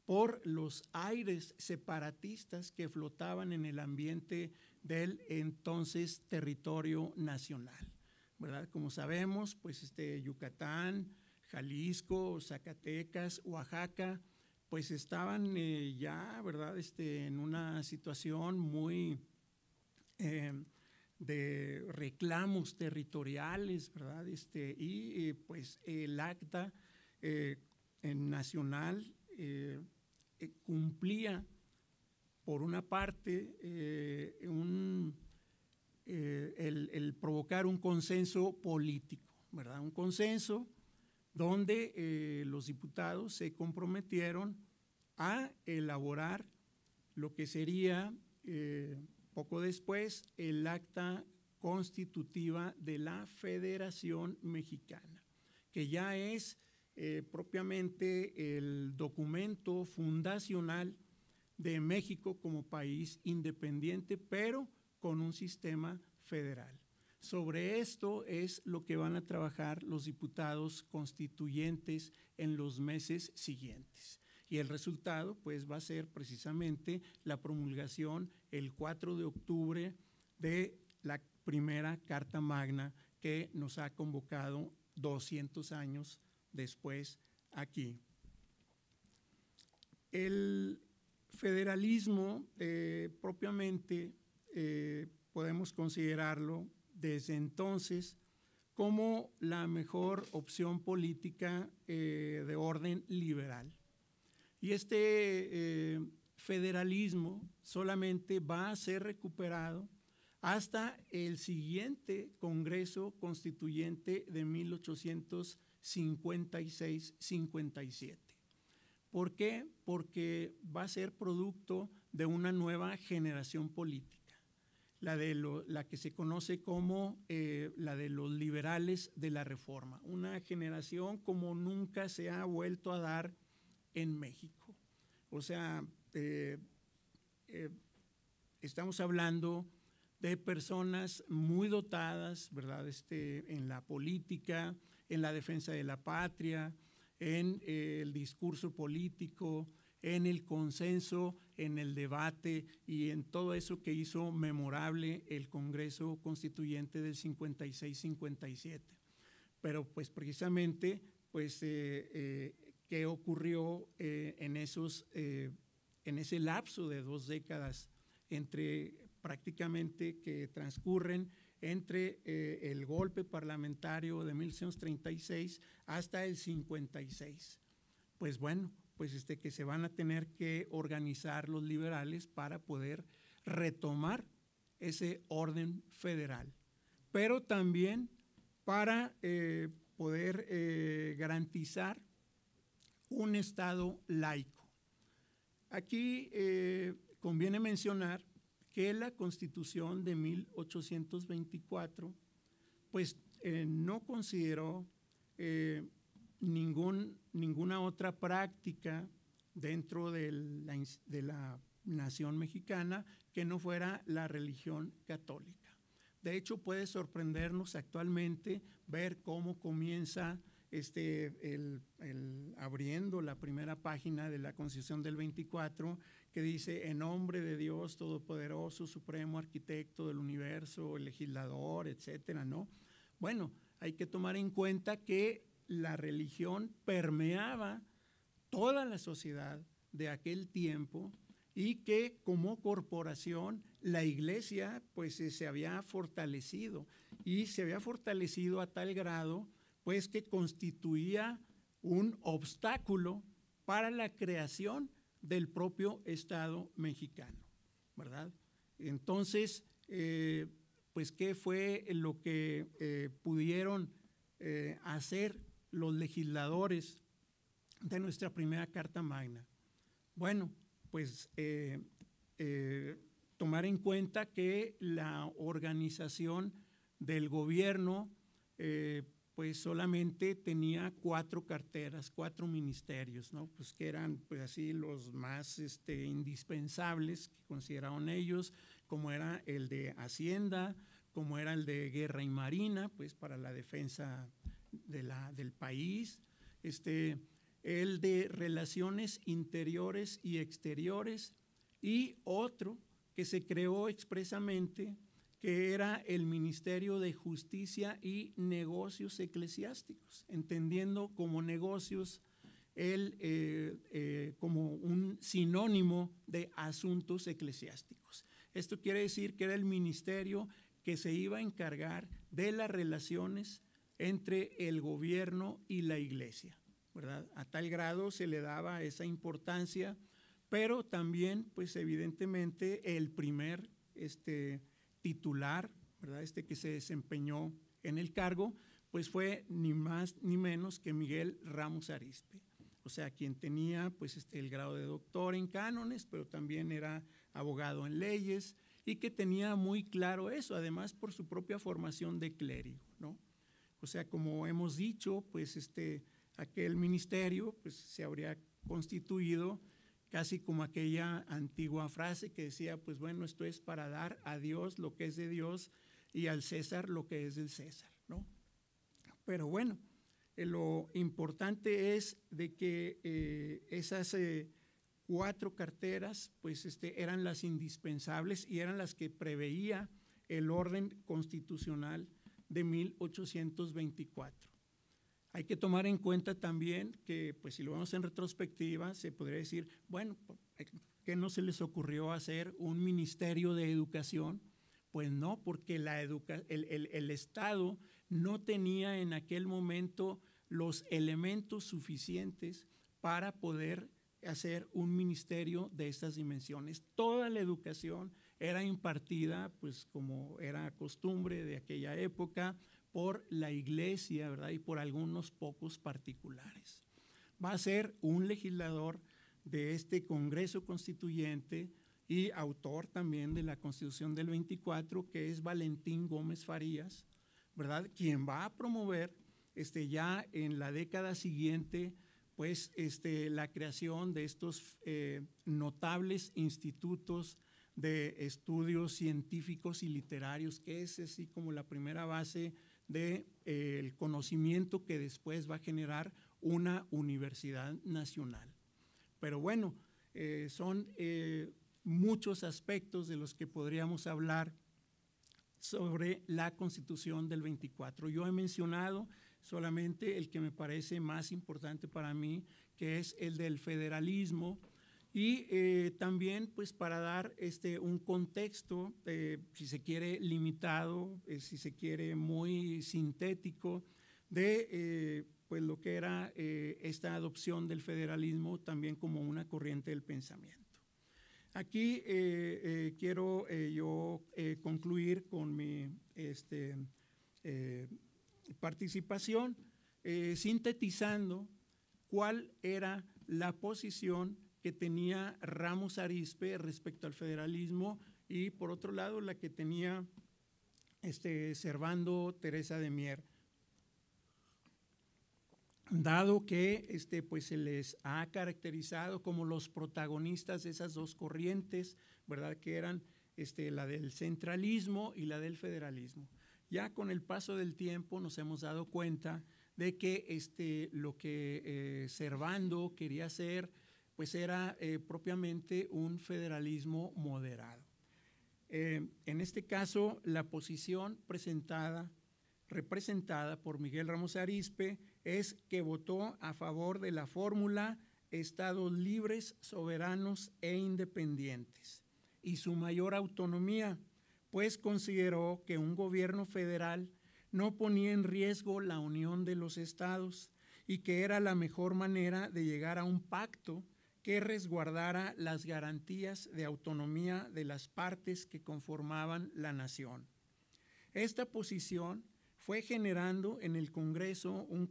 por los aires separatistas que flotaban en el ambiente del entonces territorio nacional, ¿verdad? Como sabemos, pues este Yucatán, Jalisco, Zacatecas, Oaxaca, pues estaban eh, ya, ¿verdad?, este, en una situación muy eh, de reclamos territoriales, ¿verdad? Este, y eh, pues el acta nacional cumplía, por una parte, el, el provocar un consenso político, ¿verdad? Un consenso donde eh, los diputados se comprometieron a elaborar lo que sería eh, poco después el acta constitutiva de la Federación Mexicana, que ya es eh, propiamente el documento fundacional de México como país independiente, pero con un sistema federal. Sobre esto es lo que van a trabajar los diputados constituyentes en los meses siguientes. Y el resultado pues va a ser precisamente la promulgación el 4 de octubre de la primera Carta Magna que nos ha convocado 200 años después aquí. El federalismo eh, propiamente eh, podemos considerarlo desde entonces como la mejor opción política eh, de orden liberal. Y este eh, federalismo solamente va a ser recuperado hasta el siguiente Congreso Constituyente de 1856-57. ¿Por qué? Porque va a ser producto de una nueva generación política la, de la que se conoce como eh, la de los liberales de la reforma, una generación como nunca se ha vuelto a dar en México. O sea, eh, eh, estamos hablando de personas muy dotadas, ¿verdad? Este, en la política, en la defensa de la patria, en el discurso político, en el consenso en el debate y en todo eso que hizo memorable el Congreso Constituyente del 56-57. Pero pues precisamente, pues, eh, eh, ¿qué ocurrió eh, en, esos, en ese lapso de dos décadas entre prácticamente que transcurren entre el golpe parlamentario de 1936 hasta el 56. Pues bueno, pues este, que se van a tener que organizar los liberales para poder retomar ese orden federal, pero también para eh, poder eh, garantizar un Estado laico. Aquí eh, conviene mencionar que la Constitución de 1824 pues no consideró ningún, ninguna otra práctica dentro de la, nación mexicana que no fuera la religión católica. De hecho, puede sorprendernos actualmente ver cómo comienza este, el, abriendo la primera página de la Constitución del 24, que dice, en nombre de Dios Todopoderoso, Supremo Arquitecto del Universo, el legislador, etcétera, ¿no? Bueno, hay que tomar en cuenta que la religión permeaba toda la sociedad de aquel tiempo y que como corporación la iglesia pues eh, se había fortalecido y se había fortalecido a tal grado pues que constituía un obstáculo para la creación del propio Estado mexicano, ¿verdad? Entonces, eh, pues, ¿qué fue lo que eh, pudieron hacer los legisladores de nuestra primera Carta Magna? Bueno, pues eh, eh, tomar en cuenta que la organización del gobierno eh, pues solamente tenía cuatro carteras, cuatro ministerios, ¿no? Pues que eran pues así los más este, indispensables que consideraban ellos, como era el de Hacienda, como era el de Guerra y Marina, pues para la defensa la, del país, este, el de relaciones interiores y exteriores y otro que se creó expresamente que era el Ministerio de Justicia y Negocios Eclesiásticos, entendiendo como negocios el, eh, eh, como un sinónimo de asuntos eclesiásticos. Esto quiere decir que era el ministerio que se iba a encargar de las relaciones entre el gobierno y la iglesia, ¿verdad? A tal grado se le daba esa importancia, pero también, pues evidentemente, el primer este, titular, ¿verdad? Este que se desempeñó en el cargo, pues fue ni más ni menos que Miguel Ramos Arispe. O sea, quien tenía pues este, el grado de doctor en cánones, pero también era abogado en leyes y que tenía muy claro eso, además por su propia formación de clérigo, ¿no? O sea, como hemos dicho, pues este, aquel ministerio pues, se habría constituido casi como aquella antigua frase que decía, pues bueno, esto es para dar a Dios lo que es de Dios y al César lo que es del César, ¿no? Pero bueno, eh, lo importante es de que eh, esas eh, cuatro carteras, pues este, eran las indispensables y eran las que preveía el orden constitucional de 1824. Hay que tomar en cuenta también que, pues si lo vemos en retrospectiva, se podría decir, bueno, ¿qué no se les ocurrió hacer un ministerio de educación? Pues no, porque la el Estado no tenía en aquel momento los elementos suficientes para poder hacer un ministerio de estas dimensiones. Toda la educación era impartida, pues como era costumbre de aquella época, por la iglesia, ¿verdad? Y por algunos pocos particulares. Va a ser un legislador de este Congreso Constituyente y autor también de la Constitución del 24, que es Valentín Gómez Farías, ¿verdad? Quien va a promover este, ya en la década siguiente, pues este, la creación de estos eh, notables institutos de estudios científicos y literarios, que es así como la primera base del eh, conocimiento que después va a generar una universidad nacional. Pero bueno, eh, son eh, muchos aspectos de los que podríamos hablar sobre la constitución del 24. Yo he mencionado solamente el que me parece más importante para mí, que es el del federalismo, y eh, también, pues, para dar este, un contexto, eh, si se quiere, limitado, eh, si se quiere, muy sintético, de pues, lo que era esta adopción del federalismo también como una corriente del pensamiento. Aquí quiero yo concluir con mi este, participación, sintetizando cuál era la posición que tenía Ramos Arizpe respecto al federalismo y por otro lado la que tenía este, Servando Teresa de Mier. Dado que este, pues, se les ha caracterizado como los protagonistas de esas dos corrientes, ¿verdad? que eran este, la del centralismo y la del federalismo. Ya con el paso del tiempo nos hemos dado cuenta de que este, lo que Cervando eh, quería hacer pues era eh, propiamente un federalismo moderado. Eh, en este caso, la posición presentada, representada por Miguel Ramos Arispe, es que votó a favor de la fórmula Estados libres, soberanos e independientes y su mayor autonomía, pues consideró que un gobierno federal no ponía en riesgo la unión de los estados y que era la mejor manera de llegar a un pacto que resguardara las garantías de autonomía de las partes que conformaban la nación. Esta posición fue generando en el Congreso un,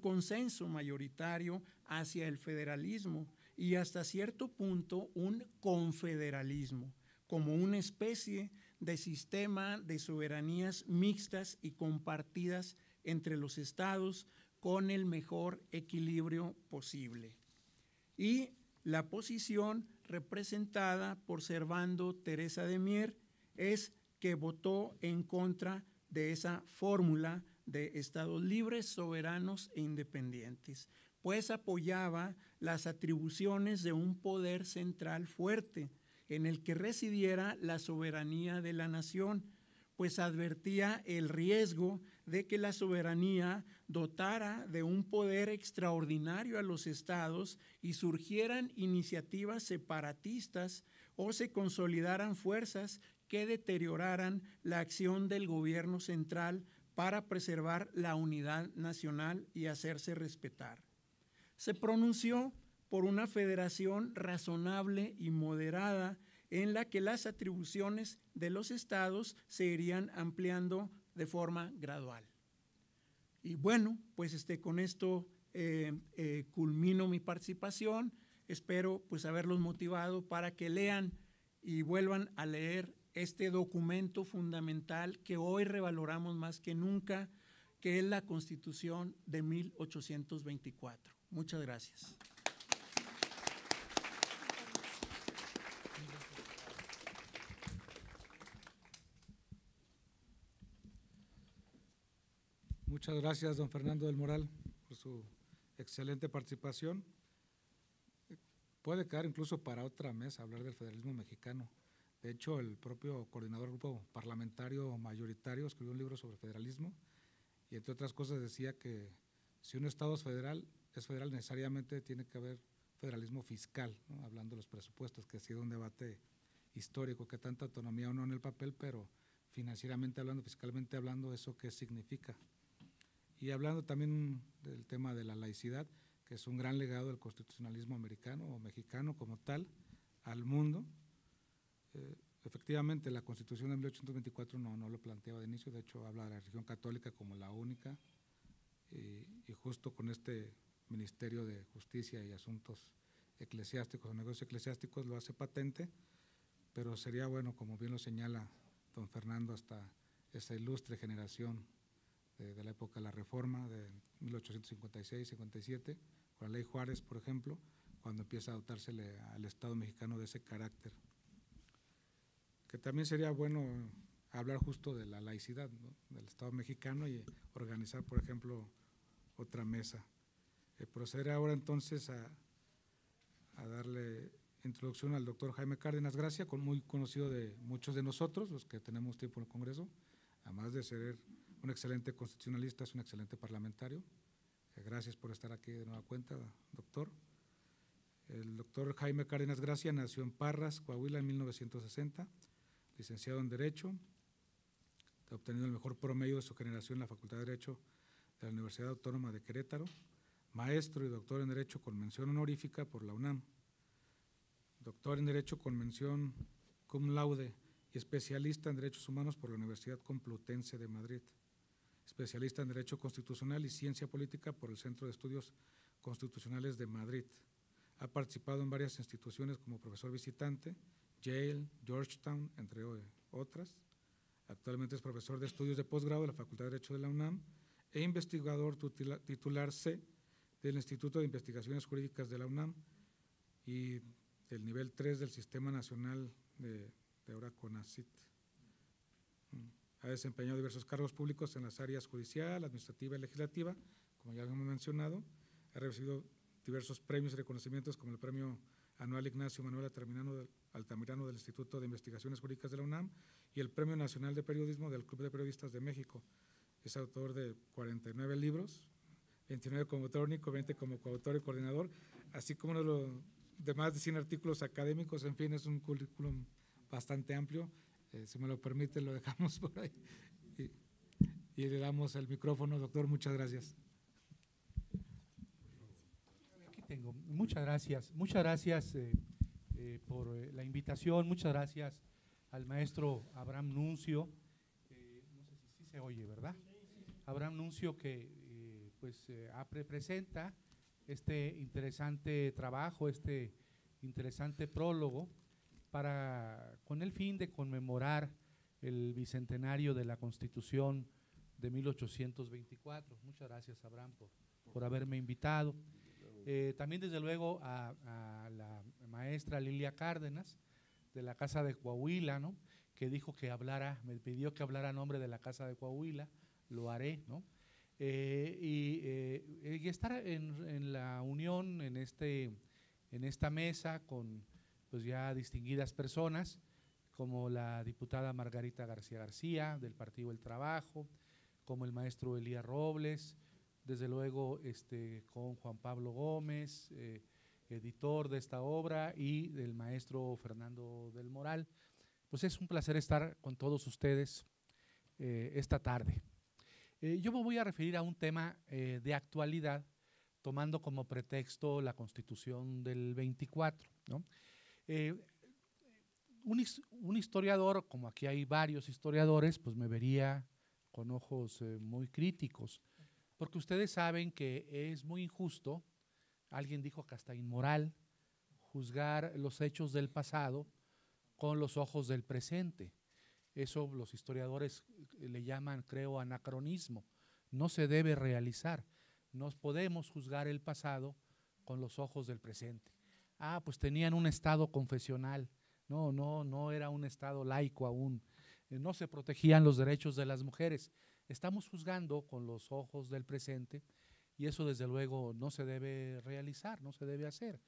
consenso mayoritario hacia el federalismo y hasta cierto punto un confederalismo, como una especie de sistema de soberanías mixtas y compartidas entre los estados con el mejor equilibrio posible. Y la posición representada por Servando Teresa de Mier es que votó en contra de esa fórmula de estados libres, soberanos e independientes, pues apoyaba las atribuciones de un poder central fuerte en el que residiera la soberanía de la nación, pues advertía el riesgo de que la soberanía dotara de un poder extraordinario a los estados y surgieran iniciativas separatistas o se consolidaran fuerzas que deterioraran la acción del gobierno central para preservar la unidad nacional y hacerse respetar. Se pronunció por una federación razonable y moderada en la que las atribuciones de los estados se irían ampliando de forma gradual. Y bueno, pues este, con esto eh, eh, culmino mi participación. Espero pues haberlos motivado para que lean y vuelvan a leer este documento fundamental que hoy revaloramos más que nunca, que es la Constitución de 1824. Muchas gracias. Muchas gracias, don Fernando del Moral, por su excelente participación. Puede quedar incluso para otra mesa hablar del federalismo mexicano. De hecho, el propio coordinador del grupo parlamentario mayoritario escribió un libro sobre federalismo y entre otras cosas decía que si un Estado es federal, es federal necesariamente tiene que haber federalismo fiscal, hablando de los presupuestos, que ha sido un debate histórico, que tanta autonomía uno no en el papel, pero financieramente hablando, fiscalmente hablando, ¿eso qué significa? Y hablando también del tema de la laicidad, que es un gran legado del constitucionalismo americano o mexicano como tal al mundo. Eh, efectivamente, la Constitución de 1824 no, no lo planteaba de inicio, de hecho habla de la religión católica como la única, y, y justo con este Ministerio de Justicia y Asuntos Eclesiásticos o Negocios Eclesiásticos lo hace patente, pero sería bueno, como bien lo señala don Fernando, hasta esa ilustre generación de, la época de la Reforma, de 1856-57, con la ley Juárez, por ejemplo, cuando empieza a dotársele al Estado mexicano de ese carácter. Que también sería bueno hablar justo de la laicidad del Estado mexicano y organizar, por ejemplo, otra mesa. Eh, proceder ahora entonces a, darle introducción al doctor Jaime Cárdenas Gracia, muy conocido de muchos de nosotros, los que tenemos tiempo en el Congreso, además de ser un excelente constitucionalista, es un excelente parlamentario. Eh, gracias por estar aquí de nueva cuenta, doctor. El doctor Jaime Cárdenas Gracia nació en Parras, Coahuila, en 1960, licenciado en Derecho, ha obtenido el mejor promedio de su generación en la Facultad de Derecho de la Universidad Autónoma de Querétaro, maestro y doctor en Derecho con mención honorífica por la UNAM, doctor en Derecho con mención cum laude y especialista en Derechos Humanos por la Universidad Complutense de Madrid especialista en Derecho Constitucional y Ciencia Política por el Centro de Estudios Constitucionales de Madrid. Ha participado en varias instituciones como profesor visitante, Yale, Georgetown, entre otras. Actualmente es profesor de estudios de posgrado de la Facultad de Derecho de la UNAM e investigador titular C del Instituto de Investigaciones Jurídicas de la UNAM y del nivel 3 del Sistema Nacional de, de Gracias. Ha desempeñado diversos cargos públicos en las áreas judicial, administrativa y legislativa, como ya hemos mencionado. Ha recibido diversos premios y reconocimientos, como el premio anual Ignacio Manuel Altamirano del Instituto de Investigaciones Jurídicas de la UNAM y el Premio Nacional de Periodismo del Club de Periodistas de México. Es autor de 49 libros, 29 como autor único, 20 como coautor y coordinador, así como de más de 100 artículos académicos. En fin, es un currículum bastante amplio eh, si me lo permite, lo dejamos por ahí. Y, le damos el micrófono, doctor. Muchas gracias. Aquí tengo. Muchas gracias. Muchas gracias eh, eh, por la invitación. Muchas gracias al maestro Abraham Nuncio. no sé si, si se oye, ¿verdad? Abraham Nuncio que pues presenta este interesante trabajo, este interesante prólogo para, con el fin de conmemorar el bicentenario de la Constitución de 1824. Muchas gracias, Abraham, por, haberme invitado. Eh, también, desde luego, a, la maestra Lilia Cárdenas, de la Casa de Coahuila, ¿no? que dijo que hablara, me pidió que hablara a nombre de la Casa de Coahuila, lo haré, ¿no? Eh, eh, y, estar en, en, la unión, en, este, en esta mesa con pues ya distinguidas personas, como la diputada Margarita García García del Partido El Trabajo, como el maestro Elías Robles, desde luego este, con Juan Pablo Gómez, eh, editor de esta obra, y del maestro Fernando del Moral. Pues es un placer estar con todos ustedes eh, esta tarde. Eh, yo me voy a referir a un tema de actualidad, tomando como pretexto la constitución del 24. ¿no? Eh, un, historiador, como aquí hay varios historiadores, pues me vería con ojos eh, muy críticos, porque ustedes saben que es muy injusto, alguien dijo que hasta inmoral, juzgar los hechos del pasado con los ojos del presente. Eso los historiadores eh, le llaman, creo, anacronismo. No se debe realizar. No podemos juzgar el pasado con los ojos del presente ah, pues tenían un estado confesional. No, no, no era un estado laico aún. Eh, no se protegían los derechos de las mujeres. Estamos juzgando con los ojos del presente y eso desde luego no se debe realizar, no se debe hacer.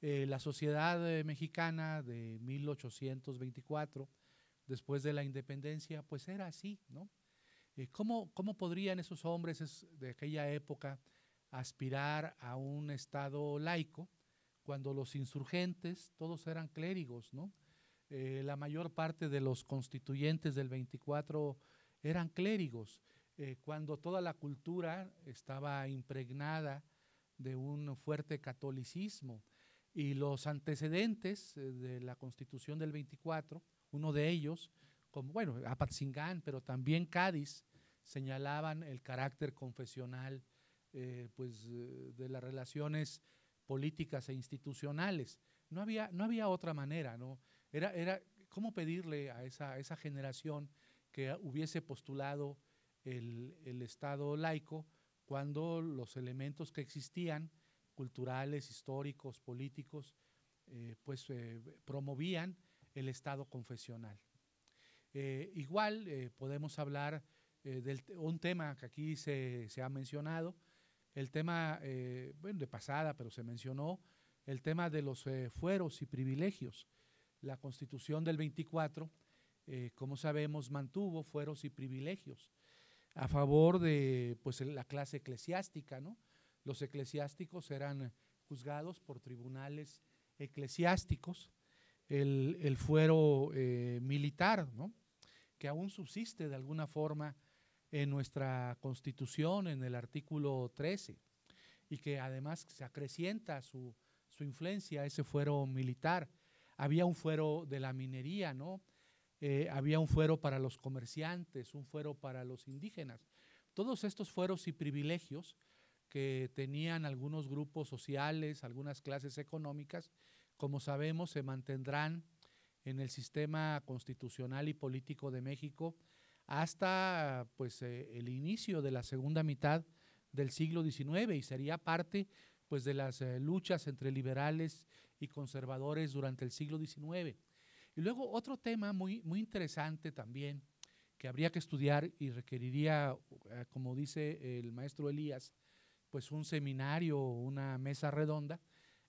Eh, la sociedad eh, mexicana de 1824, después de la independencia, pues era así, ¿no? ¿cómo, podrían esos hombres de aquella época aspirar a un Estado laico cuando los insurgentes, todos eran clérigos, ¿no? Eh, la mayor parte de los constituyentes del 24 eran clérigos, eh, cuando toda la cultura estaba impregnada de un fuerte catolicismo. Y los antecedentes eh, de la constitución del 24, uno de ellos, como bueno, Apatzingán, pero también Cádiz, señalaban el carácter confesional pues, de las relaciones políticas e institucionales. No había, no había otra manera, ¿no? Era, cómo pedirle a esa, generación que hubiese postulado el, Estado laico cuando los elementos que existían, culturales, históricos, políticos, eh, pues eh, promovían el Estado confesional. Eh, igual podemos hablar de un tema que aquí se, se ha mencionado, el tema, eh, bueno, de pasada, pero se mencionó, el tema de los eh, fueros y privilegios. La constitución del 24, eh, como sabemos, mantuvo fueros y privilegios a favor de pues, la clase eclesiástica. ¿no? Los eclesiásticos eran juzgados por tribunales eclesiásticos. El, fuero militar, que aún subsiste de alguna forma en nuestra Constitución, en el artículo 13, y que además se acrecienta su, influencia ese fuero militar. Había un fuero de la minería, ¿no? Eh, había un fuero para los comerciantes, un fuero para los indígenas. Todos estos fueros y privilegios que tenían algunos grupos sociales, algunas clases económicas, como sabemos, se mantendrán en el sistema constitucional y político de México hasta pues, eh, el inicio de la segunda mitad del siglo XIX y sería parte pues, de las eh, luchas entre liberales y conservadores durante el siglo XIX. Y luego otro tema muy, muy interesante también que habría que estudiar y requeriría, eh, como dice el maestro Elías, pues un seminario, una mesa redonda,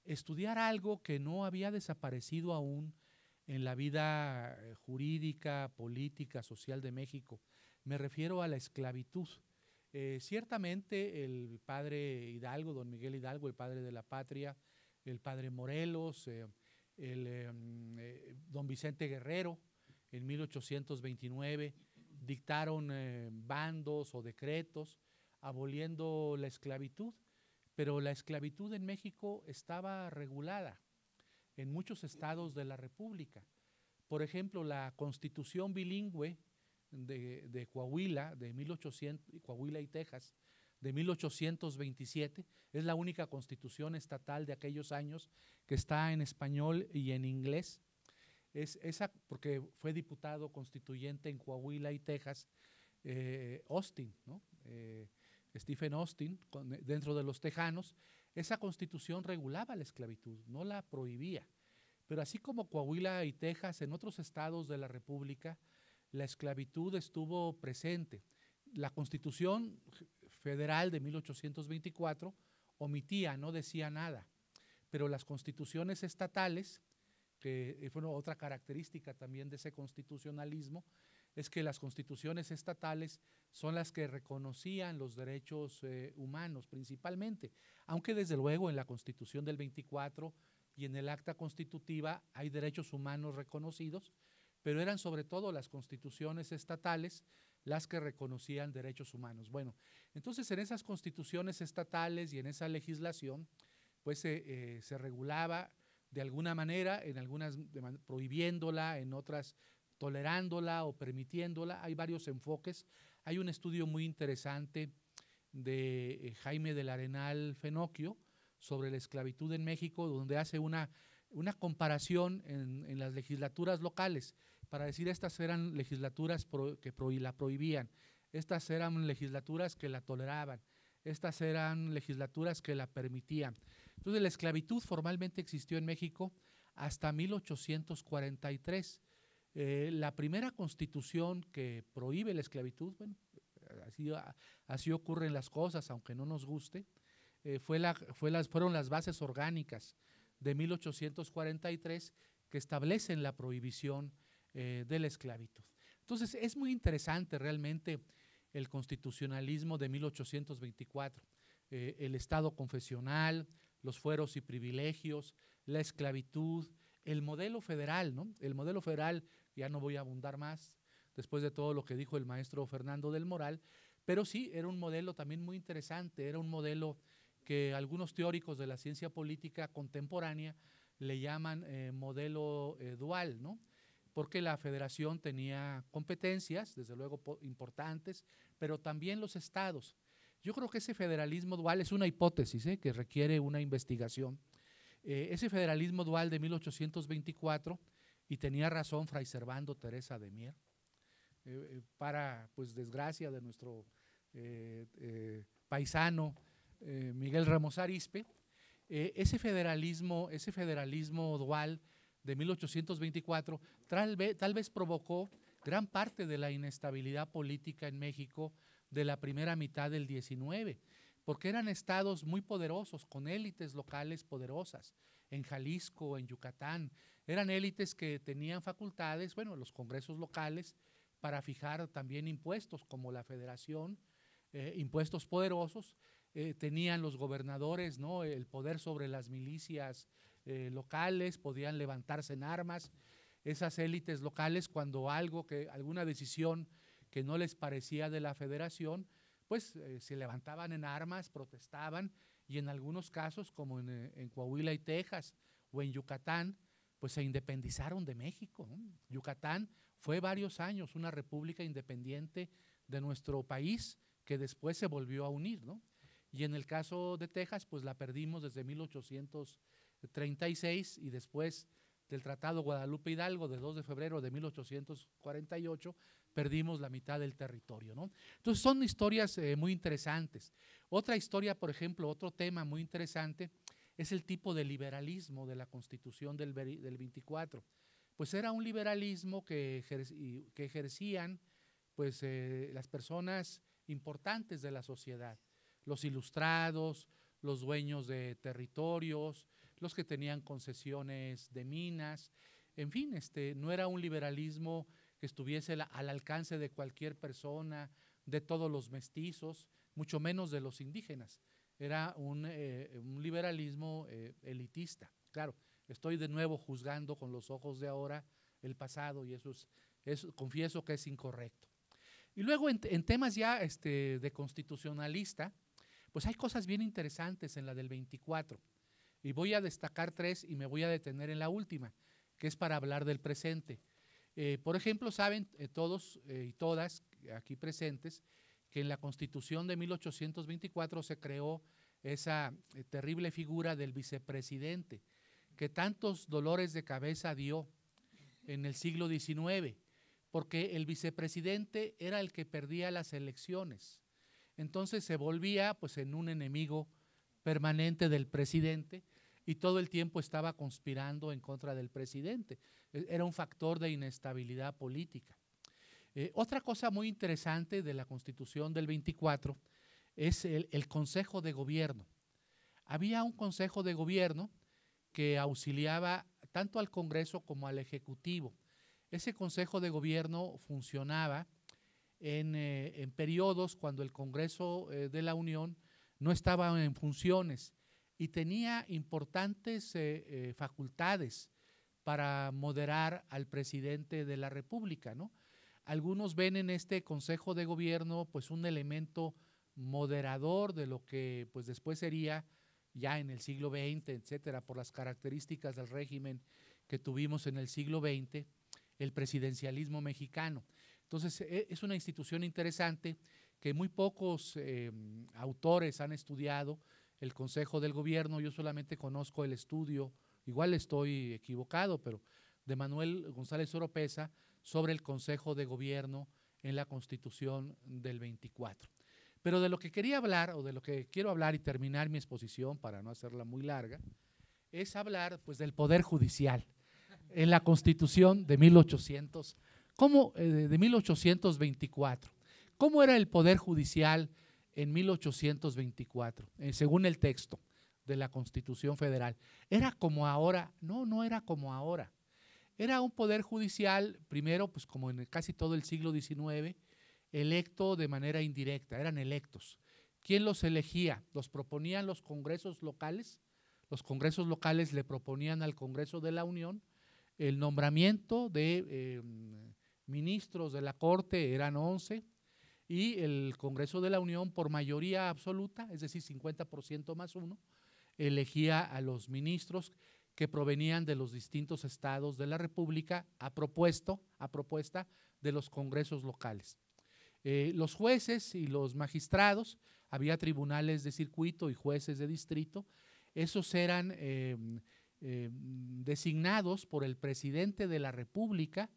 estudiar algo que no había desaparecido aún en la vida eh, jurídica, política, social de México. Me refiero a la esclavitud. Eh, ciertamente el padre Hidalgo, don Miguel Hidalgo, el padre de la patria, el padre Morelos, eh, el, mm, don Vicente Guerrero, en 1829, dictaron bandos o decretos aboliendo la esclavitud, pero la esclavitud en México estaba regulada en muchos estados de la República. Por ejemplo, la constitución bilingüe de, Coahuila, de 1800, Coahuila y Texas, de 1827, es la única constitución estatal de aquellos años que está en español y en inglés. Es esa, porque fue diputado constituyente en Coahuila y Texas, eh, Austin, eh, Stephen Austin, dentro de los tejanos, esa constitución regulaba la esclavitud, no la prohibía. Pero así como Coahuila y Texas, en otros estados de la República, la esclavitud estuvo presente. La constitución federal de 1824 omitía, no decía nada, pero las constituciones estatales, que eh, fue otra característica también de ese constitucionalismo, es que las constituciones estatales son las que reconocían los derechos eh, humanos principalmente, aunque desde luego en la constitución del 24 y en el acta constitutiva hay derechos humanos reconocidos, pero eran sobre todo las constituciones estatales las que reconocían derechos humanos. Bueno, entonces en esas constituciones estatales y en esa legislación, pues se eh, regulaba de alguna manera, en algunas prohibiéndola, en otras tolerándola o permitiéndola. Hay varios enfoques. Hay un estudio muy interesante de eh, Jaime del Arenal Fenocchio, sobre la esclavitud en México, donde hace una, comparación en, las legislaturas locales para decir estas eran legislaturas que la prohibían, estas eran legislaturas que la toleraban, estas eran legislaturas que la permitían. Entonces la esclavitud formalmente existió en México hasta 1843. Eh, la primera constitución que prohíbe la esclavitud, bueno, eh, así, ah, así ocurren las cosas, aunque no nos guste, eh, fue fueron las bases orgánicas de 1843 que establecen la prohibición de la esclavitud. Entonces, es muy interesante realmente el constitucionalismo de 1824, el Estado confesional, los fueros y privilegios, la esclavitud, el modelo federal, ¿no? El modelo federal ya no voy a abundar más después de todo lo que dijo el maestro Fernando del Moral, pero sí era un modelo también muy interesante, era un modelo que algunos teóricos de la ciencia política contemporánea le llaman eh, modelo eh, dual, ¿no? porque la federación tenía competencias, desde luego importantes, pero también los estados. Yo creo que ese federalismo dual es una hipótesis ¿eh? que requiere una investigación. ese federalismo dual de 1824 y tenía razón Fray Servando Teresa de Mier, eh, eh, para pues, desgracia de nuestro eh, paisano Miguel Ramos Arispe, ese federalismo, ese federalismo dual de 1824 tal vez provocó gran parte de la inestabilidad política en México de la primera mitad del 19 porque eran estados muy poderosos, con élites locales poderosas en Jalisco, en Yucatán. Eran élites que tenían facultades, bueno, los congresos locales, para fijar también impuestos, como la federación, eh, impuestos poderosos. Eh, tenían los gobernadores ¿no? el poder sobre las milicias eh, locales, podían levantarse en armas. Esas élites locales, cuando algo que, alguna decisión que no les parecía de la federación, pues se levantaban en armas, protestaban y en algunos casos, como eh, en, Coahuila y Texas o en Yucatán, pues se independizaron de México. Yucatán fue varios años una república independiente de nuestro país que después se volvió a unir, Y en el caso de Texas, pues la perdimos desde 1836 y después del Tratado Guadalupe Hidalgo de 2 de febrero de 1848, perdimos la mitad del territorio. ¿no? Entonces son historias eh, muy interesantes. Otra historia, por ejemplo, otro tema muy interesante es el tipo de liberalismo de la constitución del, 24. Pues era un liberalismo que, que ejercían pues, eh, las personas importantes de la sociedad, los ilustrados, los dueños de territorios, los que tenían concesiones de minas, en fin, este, no era un liberalismo que estuviese al alcance de cualquier persona, de todos los mestizos, mucho menos de los indígenas. Era un, eh, liberalismo eh, elitista. Claro, estoy de nuevo juzgando con los ojos de ahora el pasado y eso es, confieso que es incorrecto. Y luego en, temas ya este, de constitucionalista, pues hay cosas bien interesantes en la del 24. Y voy a destacar tres y me voy a detener en la última, que es para hablar del presente. Eh, por ejemplo, saben eh, todos eh, y todas aquí presentes que en la Constitución de 1824 se creó esa terrible figura del vicepresidente, que tantos dolores de cabeza dio en el siglo XIX, porque el vicepresidente era el que perdía las elecciones. Entonces se volvía pues en un enemigo permanente del presidente y todo el tiempo estaba conspirando en contra del presidente. E-, era un factor de inestabilidad política. Eh, otra cosa muy interesante de la Constitución del 24 es el, Consejo de Gobierno. Había un Consejo de Gobierno que auxiliaba tanto al Congreso como al Ejecutivo. Ese Consejo de Gobierno funcionaba en, eh, periodos cuando el Congreso eh, de la Unión no estaba en funciones y tenía importantes facultades para moderar al presidente de la República, ¿no? Algunos ven en este Consejo de Gobierno pues un elemento moderador de lo que pues después sería ya en el siglo XX, etcétera, por las características del régimen que tuvimos en el siglo XX, el presidencialismo mexicano. Entonces, e, es una institución interesante que muy pocos eh, autores han estudiado el Consejo del Gobierno. Yo solamente conozco el estudio igual estoy equivocado, pero de Manuel González Oropesa sobre el Consejo de Gobierno en la Constitución del 24. Pero de lo que quería hablar, o de lo que quiero hablar y terminar mi exposición para no hacerla muy larga, es hablar pues del Poder Judicial en la Constitución de 1800, eh, de 1824. ¿Cómo era el Poder Judicial en 1824, eh, según el texto? de la Constitución Federal. Era como ahora, no, no era como ahora. Era un poder judicial, primero, pues como en casi todo el siglo XIX, electo de manera indirecta, eran electos. ¿Quién los elegía? Los proponían los congresos locales. Los congresos locales le proponían al Congreso de la Unión el nombramiento de em, ministros de la Corte, eran 11, y el Congreso de la Unión por mayoría absoluta, es decir, 50% más uno, elegía a los ministros que provenían de los distintos estados de la República a, a propuesta de los congresos locales. Eh, los jueces y los magistrados, había tribunales de circuito y jueces de distrito, esos eran em, em, designados por el presidente de la República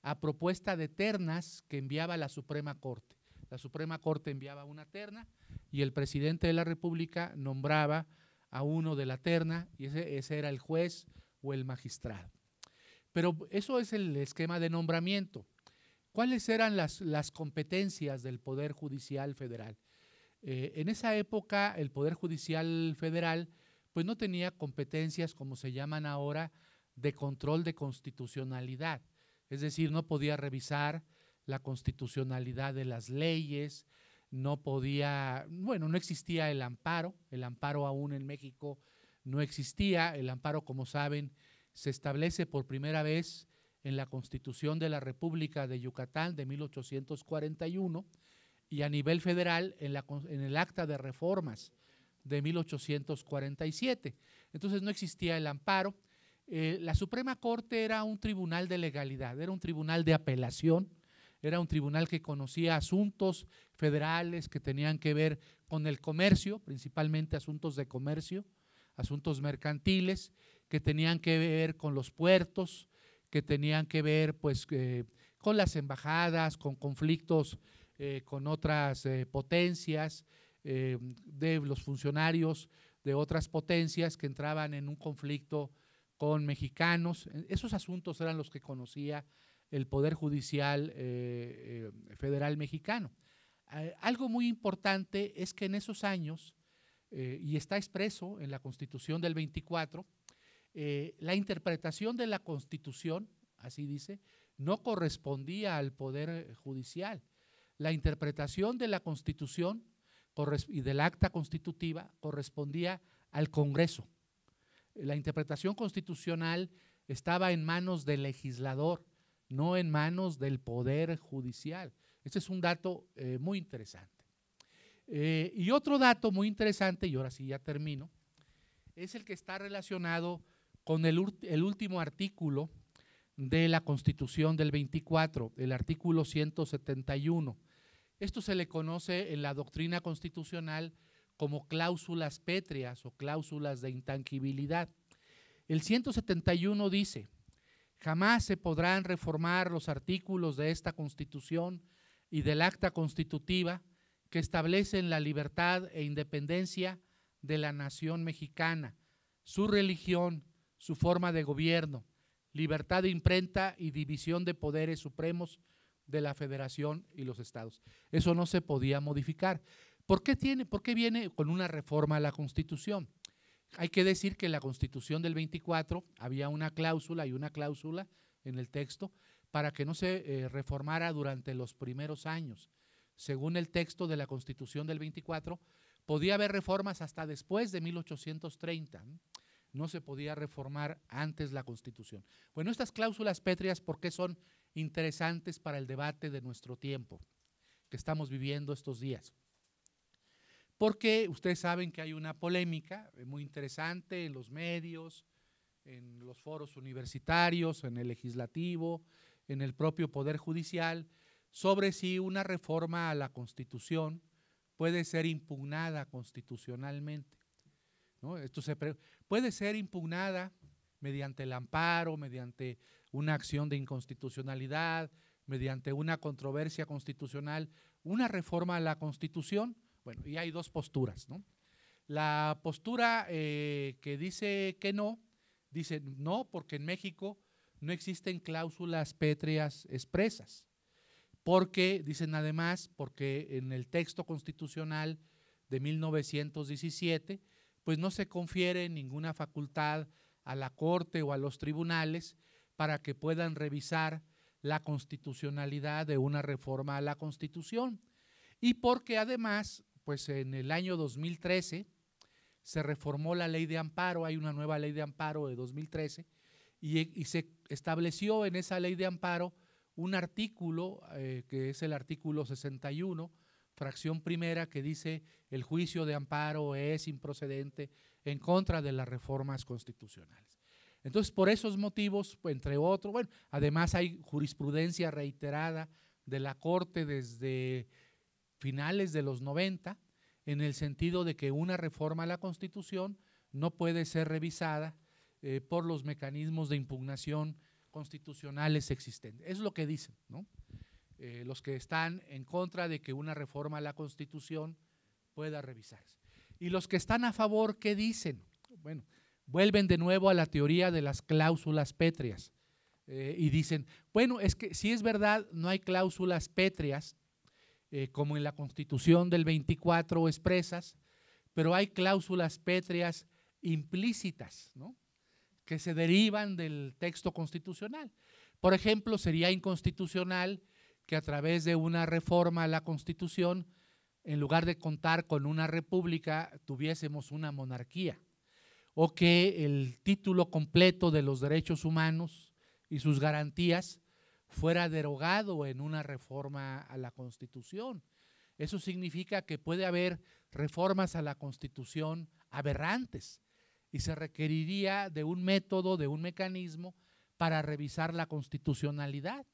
a propuesta de ternas que enviaba la Suprema Corte. La Suprema Corte enviaba una terna y el presidente de la República nombraba a uno de la terna y ese, era el juez o el magistrado. Pero eso es el esquema de nombramiento. ¿Cuáles eran las, competencias del Poder Judicial Federal? Eh, en esa época el Poder Judicial Federal pues no tenía competencias como se llaman ahora de control de constitucionalidad. Es decir, no podía revisar la constitucionalidad de las leyes, no podía, bueno, no existía el amparo, el amparo aún en México no existía, el amparo, como saben, se establece por primera vez en la Constitución de la República de Yucatán de 1841 y a nivel federal en, la, el Acta de Reformas de 1847. Entonces no existía el amparo. Eh, la Suprema Corte era un tribunal de legalidad, era un tribunal de apelación era un tribunal que conocía asuntos federales que tenían que ver con el comercio, principalmente asuntos de comercio, asuntos mercantiles, que tenían que ver con los puertos, que tenían que ver pues eh, con las embajadas, con conflictos eh, con otras eh, potencias, de los funcionarios de otras potencias que entraban en un conflicto con mexicanos. E-, esos asuntos eran los que conocía el Poder Judicial eh, eh, Federal Mexicano. Eh, algo muy importante es que en esos años, y está expreso en la Constitución del 24, la interpretación de la Constitución, así dice, no correspondía al Poder Judicial. La interpretación de la Constitución y del acta constitutiva correspondía al Congreso. La interpretación constitucional estaba en manos del legislador, no en manos del Poder Judicial. Este es un dato eh, muy interesante. Eh, y otro dato muy interesante, y ahora sí ya termino, es el que está relacionado con el, el último artículo de la Constitución del 24, el artículo 171. Esto se le conoce en la doctrina constitucional como cláusulas pétreas o cláusulas de intangibilidad. El 171 dice, Jamás se podrán reformar los artículos de esta Constitución y del Acta Constitutiva que establecen la libertad e independencia de la nación mexicana, su religión, su forma de gobierno, libertad de imprenta y división de poderes supremos de la federación y los estados. Eso no se podía modificar. ¿Por qué, tiene, por qué viene con una reforma a la Constitución? Hay que decir que en la Constitución del 24 había una cláusula y una cláusula en el texto para que no se eh, reformara durante los primeros años. Según el texto de la Constitución del 24, podía haber reformas hasta después de 1830. No se podía reformar antes la Constitución. Bueno, estas cláusulas pétreas, ¿por qué son interesantes para el debate de nuestro tiempo que estamos viviendo estos días? porque ustedes saben que hay una polémica eh, muy interesante en los medios, en los foros universitarios, en el legislativo, en el propio Poder Judicial, sobre si una reforma a la Constitución puede ser impugnada constitucionalmente. Esto se puede ser impugnada mediante el amparo, mediante una acción de inconstitucionalidad, mediante una controversia constitucional, una reforma a la Constitución. Bueno, y hay dos posturas, ¿no? La postura eh, que dice que no, dice no porque en México no existen cláusulas pétreas expresas, porque, dicen además, porque en el texto constitucional de 1917, pues no se confiere ninguna facultad a la Corte o a los tribunales para que puedan revisar la constitucionalidad de una reforma a la Constitución. Y porque además pues en el año 2013 se reformó la ley de amparo, hay una nueva ley de amparo de 2013, y, se estableció en esa ley de amparo un artículo, eh, que es el artículo 61, fracción primera, que dice el juicio de amparo es improcedente en contra de las reformas constitucionales. Entonces, por esos motivos, entre otros, bueno, además hay jurisprudencia reiterada de la Corte desde finales de los 90, en el sentido de que una reforma a la Constitución no puede ser revisada eh, por los mecanismos de impugnación constitucionales existentes. Es lo que dicen ¿no? Eh, los que están en contra de que una reforma a la Constitución pueda revisarse. Y los que están a favor, ¿qué dicen? Bueno, vuelven de nuevo a la teoría de las cláusulas pétreas eh, y dicen, bueno, es que si es verdad, no hay cláusulas pétreas eh, como en la Constitución del 24 expresas, pero hay cláusulas pétreas implícitas, que se derivan del texto constitucional. Por ejemplo, sería inconstitucional que a través de una reforma a la Constitución, en lugar de contar con una república, tuviésemos una monarquía, o que el título completo de los derechos humanos y sus garantías fuera derogado en una reforma a la Constitución. Eso significa que puede haber reformas a la Constitución aberrantes y se requeriría de un método, de un mecanismo para revisar la constitucionalidad.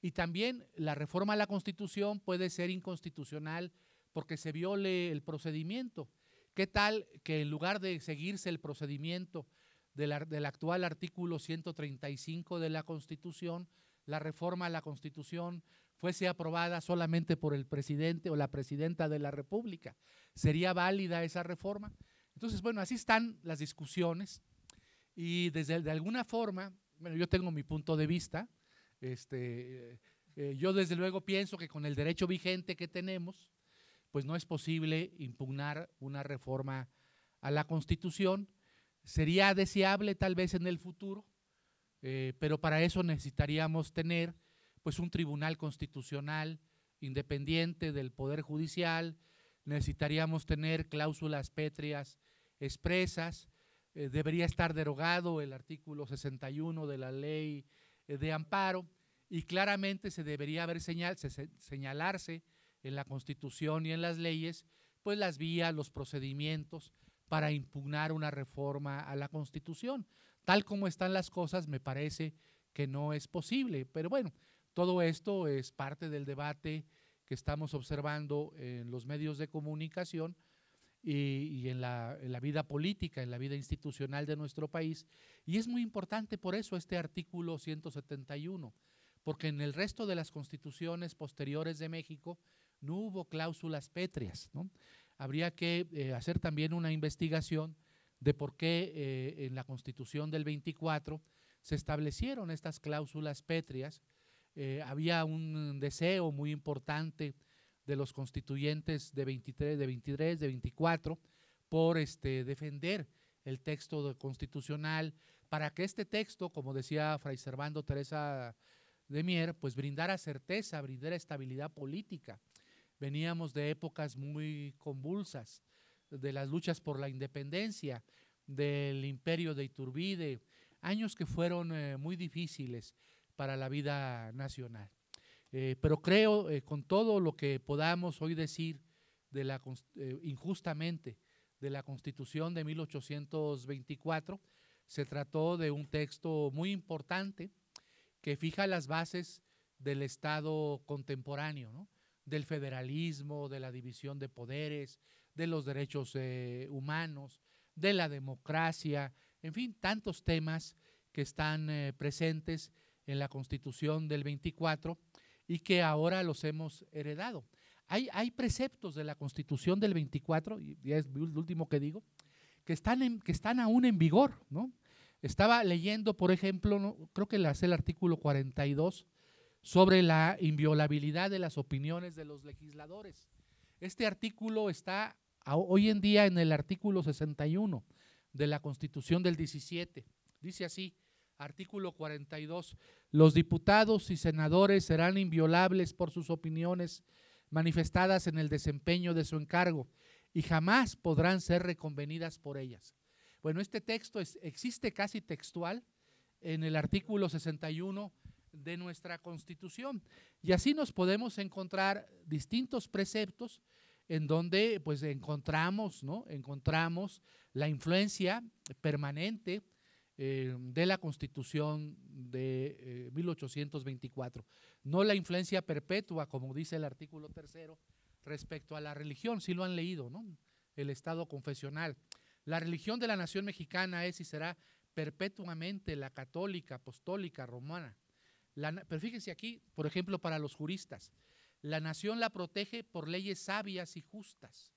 Y también la reforma a la Constitución puede ser inconstitucional porque se viole el procedimiento. ¿Qué tal que en lugar de seguirse el procedimiento del, del actual artículo 135 de la Constitución, la reforma a la Constitución fuese aprobada solamente por el presidente o la presidenta de la República. ¿Sería válida esa reforma? Entonces, bueno, así están las discusiones y desde de alguna forma, bueno, yo tengo mi punto de vista, este, eh, yo desde luego pienso que con el derecho vigente que tenemos, pues no es posible impugnar una reforma a la Constitución. Sería deseable tal vez en el futuro eh, pero para eso necesitaríamos tener pues un tribunal constitucional independiente del Poder Judicial, necesitaríamos tener cláusulas pétreas expresas, eh, debería estar derogado el artículo 61 de la ley eh, de amparo y claramente se debería haber señalarse en la Constitución y en las leyes pues las vías, los procedimientos para impugnar una reforma a la Constitución. Tal como están las cosas, me parece que no es posible. Pero bueno, todo esto es parte del debate que estamos observando en los medios de comunicación y, en, la, vida política, en la vida institucional de nuestro país. Y es muy importante por eso este artículo 171, porque en el resto de las constituciones posteriores de México no hubo cláusulas pétreas. Habría que eh, hacer también una investigación de por qué eh, en la constitución del 24 se establecieron estas cláusulas pétreas. Eh, había un deseo muy importante de los constituyentes de 23, de 23, de 24 por este, defender el texto constitucional para que este texto, como decía Fray Servando Teresa de Mier, pues brindara certeza, brindara estabilidad política. Veníamos de épocas muy convulsas, de las luchas por la independencia, del imperio de Iturbide, años que fueron eh, muy difíciles para la vida nacional. Eh, pero creo, eh, con todo lo que podamos hoy decir de la, injustamente de la Constitución de 1824, se trató de un texto muy importante que fija las bases del Estado contemporáneo, ¿no? del federalismo, de la división de poderes, de los derechos eh, humanos, de la democracia, en fin, tantos temas que están eh, presentes en la Constitución del 24 y que ahora los hemos heredado. Hay, hay preceptos de la Constitución del 24, y es el último que digo, que están, que están aún en vigor. ¿no? Estaba leyendo, por ejemplo, creo que es el artículo 42, sobre la inviolabilidad de las opiniones de los legisladores. Este artículo está hoy en día en el artículo 61 de la Constitución del 17. Dice así, artículo 42, los diputados y senadores serán inviolables por sus opiniones manifestadas en el desempeño de su encargo y jamás podrán ser reconvenidas por ellas. Bueno, este texto existe casi textual en el artículo 61 de nuestra Constitución y así nos podemos encontrar distintos preceptos en donde pues encontramos, ¿no? Encontramos la influencia permanente eh, de la Constitución de 1824. Eh, no la influencia perpetua, como dice el artículo tercero, respecto a la religión, si lo han leído, ¿no? El Estado confesional. La religión de la nación mexicana es y será perpetuamente la católica, apostólica, romana. pero fíjense aquí, por ejemplo, para los juristas, la nación la protege por leyes sabias y justas.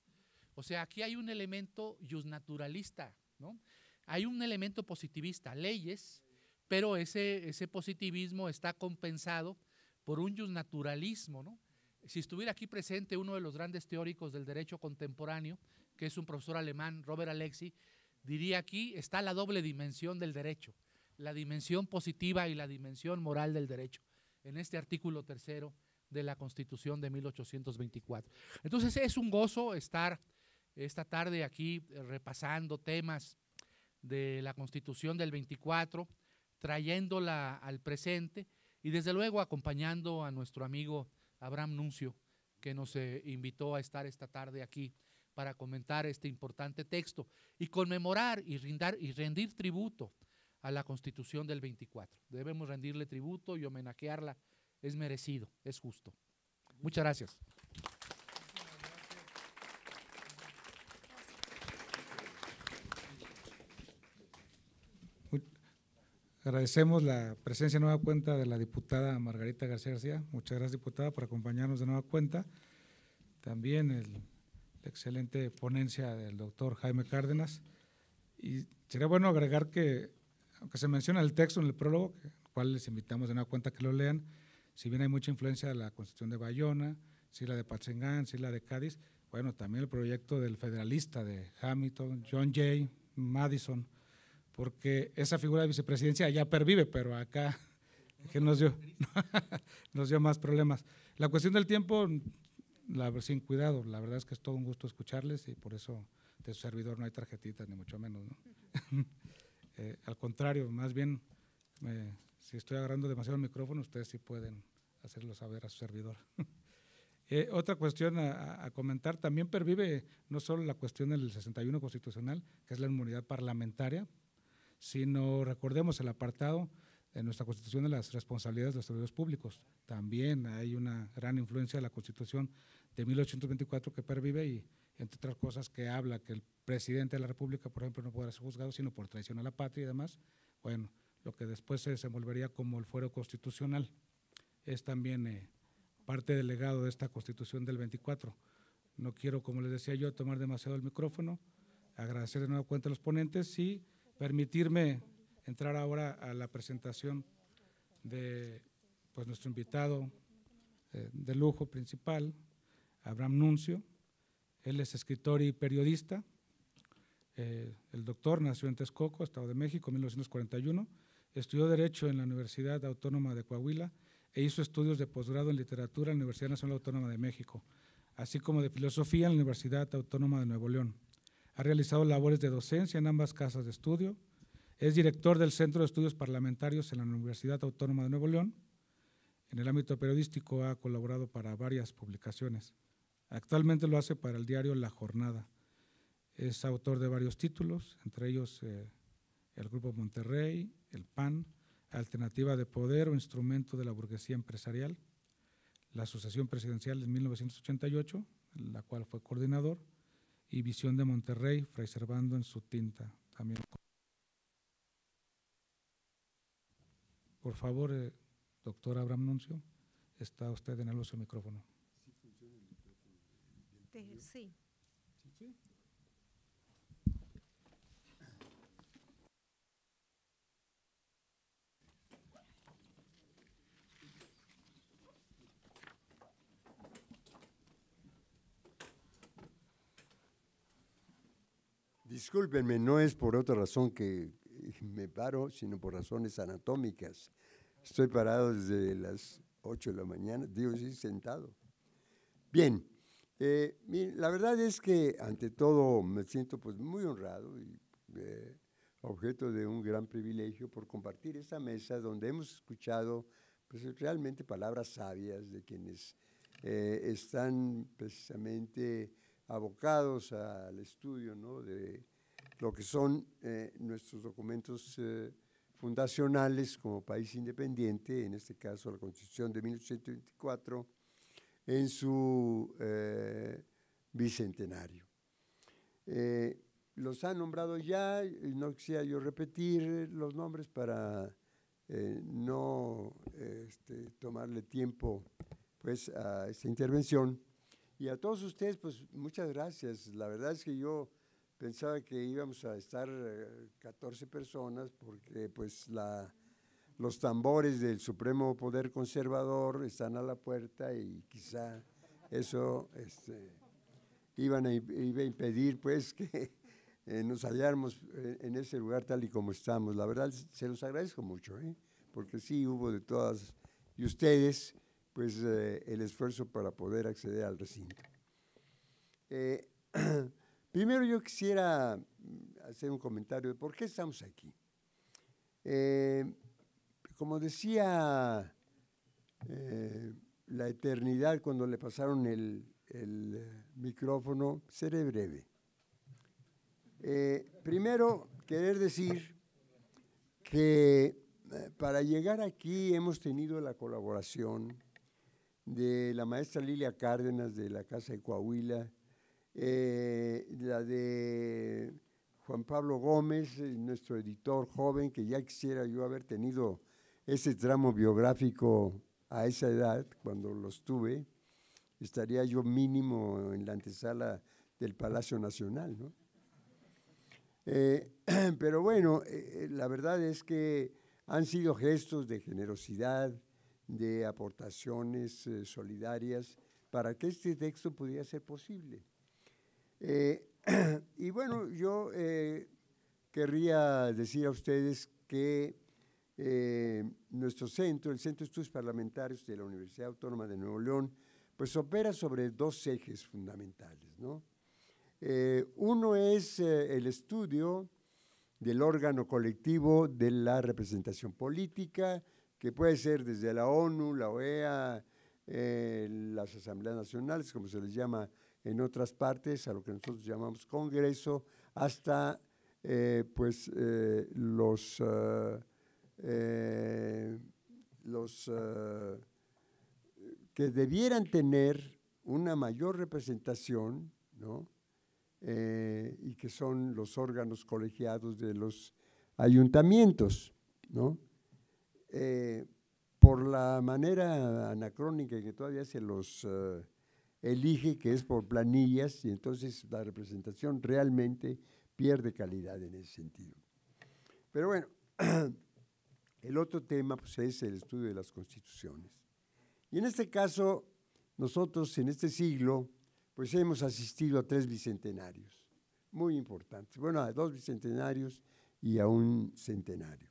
O sea, aquí hay un elemento yusnaturalista, ¿no? Hay un elemento positivista, leyes, pero ese, ese positivismo está compensado por un yusnaturalismo, ¿no? Si estuviera aquí presente uno de los grandes teóricos del derecho contemporáneo, que es un profesor alemán, Robert Alexi, diría aquí está la doble dimensión del derecho, la dimensión positiva y la dimensión moral del derecho, en este artículo tercero de la Constitución de 1824. Entonces es un gozo estar esta tarde aquí eh, repasando temas de la Constitución del 24, trayéndola al presente y desde luego acompañando a nuestro amigo Abraham Nuncio, que nos eh, invitó a estar esta tarde aquí para comentar este importante texto y conmemorar y, y rendir tributo a la Constitución del 24. Debemos rendirle tributo y homenajearla es merecido, es justo. Muchas gracias. Agradecemos la presencia de nueva cuenta de la diputada Margarita García García. Muchas gracias, diputada, por acompañarnos de nueva cuenta. También el, la excelente ponencia del doctor Jaime Cárdenas. Y sería bueno agregar que, aunque se menciona el texto en el prólogo, cual les invitamos de nueva cuenta que lo lean, si bien hay mucha influencia de la Constitución de Bayona, si la de Patzingán, si la de Cádiz, bueno, también el proyecto del federalista de Hamilton, John Jay, Madison, porque esa figura de vicepresidencia ya pervive, pero acá que nos dio, nos dio más problemas. La cuestión del tiempo, la, sin cuidado, la verdad es que es todo un gusto escucharles y por eso de su servidor no hay tarjetitas, ni mucho menos. Eh, al contrario, más bien eh, si estoy agarrando demasiado el micrófono, ustedes sí pueden hacerlo saber a su servidor. Eh, otra cuestión a, comentar, también pervive no solo la cuestión del 61 constitucional, que es la inmunidad parlamentaria, sino recordemos el apartado de nuestra Constitución de las responsabilidades de los servidores públicos. También hay una gran influencia de la Constitución de 1824 que pervive y, entre otras cosas, que habla que el presidente de la República, por ejemplo, no podrá ser juzgado sino por traición a la patria y demás. Bueno, que después se desenvolvería como el fuero constitucional. Es también eh, parte del legado de esta constitución del 24. No quiero, como les decía yo, tomar demasiado el micrófono, agradecer de nuevo cuenta a los ponentes y permitirme entrar ahora a la presentación de pues, nuestro invitado eh, de lujo principal, Abraham Nuncio. Él es escritor y periodista. Eh, el doctor nació en Texcoco, Estado de México, 1941 Estudió Derecho en la Universidad Autónoma de Coahuila e hizo estudios de posgrado en literatura en la Universidad Nacional Autónoma de México, así como de filosofía en la Universidad Autónoma de Nuevo León. Ha realizado labores de docencia en ambas casas de estudio. Es director del Centro de Estudios Parlamentarios en la Universidad Autónoma de Nuevo León. En el ámbito periodístico ha colaborado para varias publicaciones. Actualmente lo hace para el diario La Jornada. Es autor de varios títulos, entre ellos eh, el Grupo Monterrey, el PAN, Alternativa de Poder o Instrumento de la Burguesía Empresarial, la Asociación Presidencial de 1988, la cual fue coordinador, y Visión de Monterrey, Fray Servando en su tinta, también. Por favor, eh, doctor Abraham Nuncio, está usted en el uso del micrófono. Sí, Discúlpenme, no es por otra razón que me paro, sino por razones anatómicas. Estoy parado desde las 8 de la mañana, digo, sí, sentado. Bien, eh, la verdad es que ante todo me siento pues muy honrado y eh, objeto de un gran privilegio por compartir esta mesa donde hemos escuchado pues realmente palabras sabias de quienes eh, están precisamente abocados al estudio de lo que son eh, nuestros documentos eh, fundacionales como país independiente, en este caso la Constitución de 1824, en su eh, bicentenario. los han nombrado ya, y no quisiera yo repetir los nombres para no este, tomarle tiempo pues, a esta intervención y a todos ustedes, pues muchas gracias. La verdad es que yo pensaba que íbamos a estar 14 eh, personas porque pues la, los tambores del Supremo Poder Conservador están a la puerta y quizá eso este, iban iba a impedir pues que eh, nos halláramos eh, en ese lugar tal y como estamos. La verdad se los agradezco mucho, porque sí hubo de todas. Y ustedes pues eh, el esfuerzo para poder acceder al recinto. Eh, primero yo quisiera mm, hacer un comentario de por qué estamos aquí. Eh, como decía la eternidad cuando le pasaron el, el micrófono, seré breve. primero, querer decir que para llegar aquí hemos tenido la colaboración de la maestra Lilia Cárdenas de la Casa de Coahuila, eh, la de Juan Pablo Gómez, eh, nuestro editor joven, que ya quisiera yo haber tenido ese tramo biográfico a esa edad, cuando los tuve, estaría yo mínimo en la antesala del Palacio Nacional, ¿no? Eh, pero bueno, la verdad es que han sido gestos de generosidad, de aportaciones eh, solidarias para que este texto pudiera ser posible. Eh, y bueno, yo eh, querría decir a ustedes que nuestro centro, el Centro de Estudios Parlamentarios de la Universidad Autónoma de Nuevo León, pues opera sobre dos ejes fundamentales. ¿no? uno es el estudio del órgano colectivo de la representación política, que puede ser desde la ONU, la OEA, eh, las asambleas nacionales, como se les llama en otras partes, a lo que nosotros llamamos Congreso, hasta eh, pues eh, los los que debieran tener una mayor representación, ¿no? y que son los órganos colegiados de los ayuntamientos, ¿no? Eh, por la manera anacrónica que todavía se los eh, elige, que es por planillas, y entonces la representación realmente pierde calidad en ese sentido. Pero bueno, el otro tema pues, es el estudio de las constituciones. Y en este caso, nosotros en este siglo, pues hemos asistido a tres bicentenarios, muy importantes. Bueno, a dos bicentenarios y a un centenario.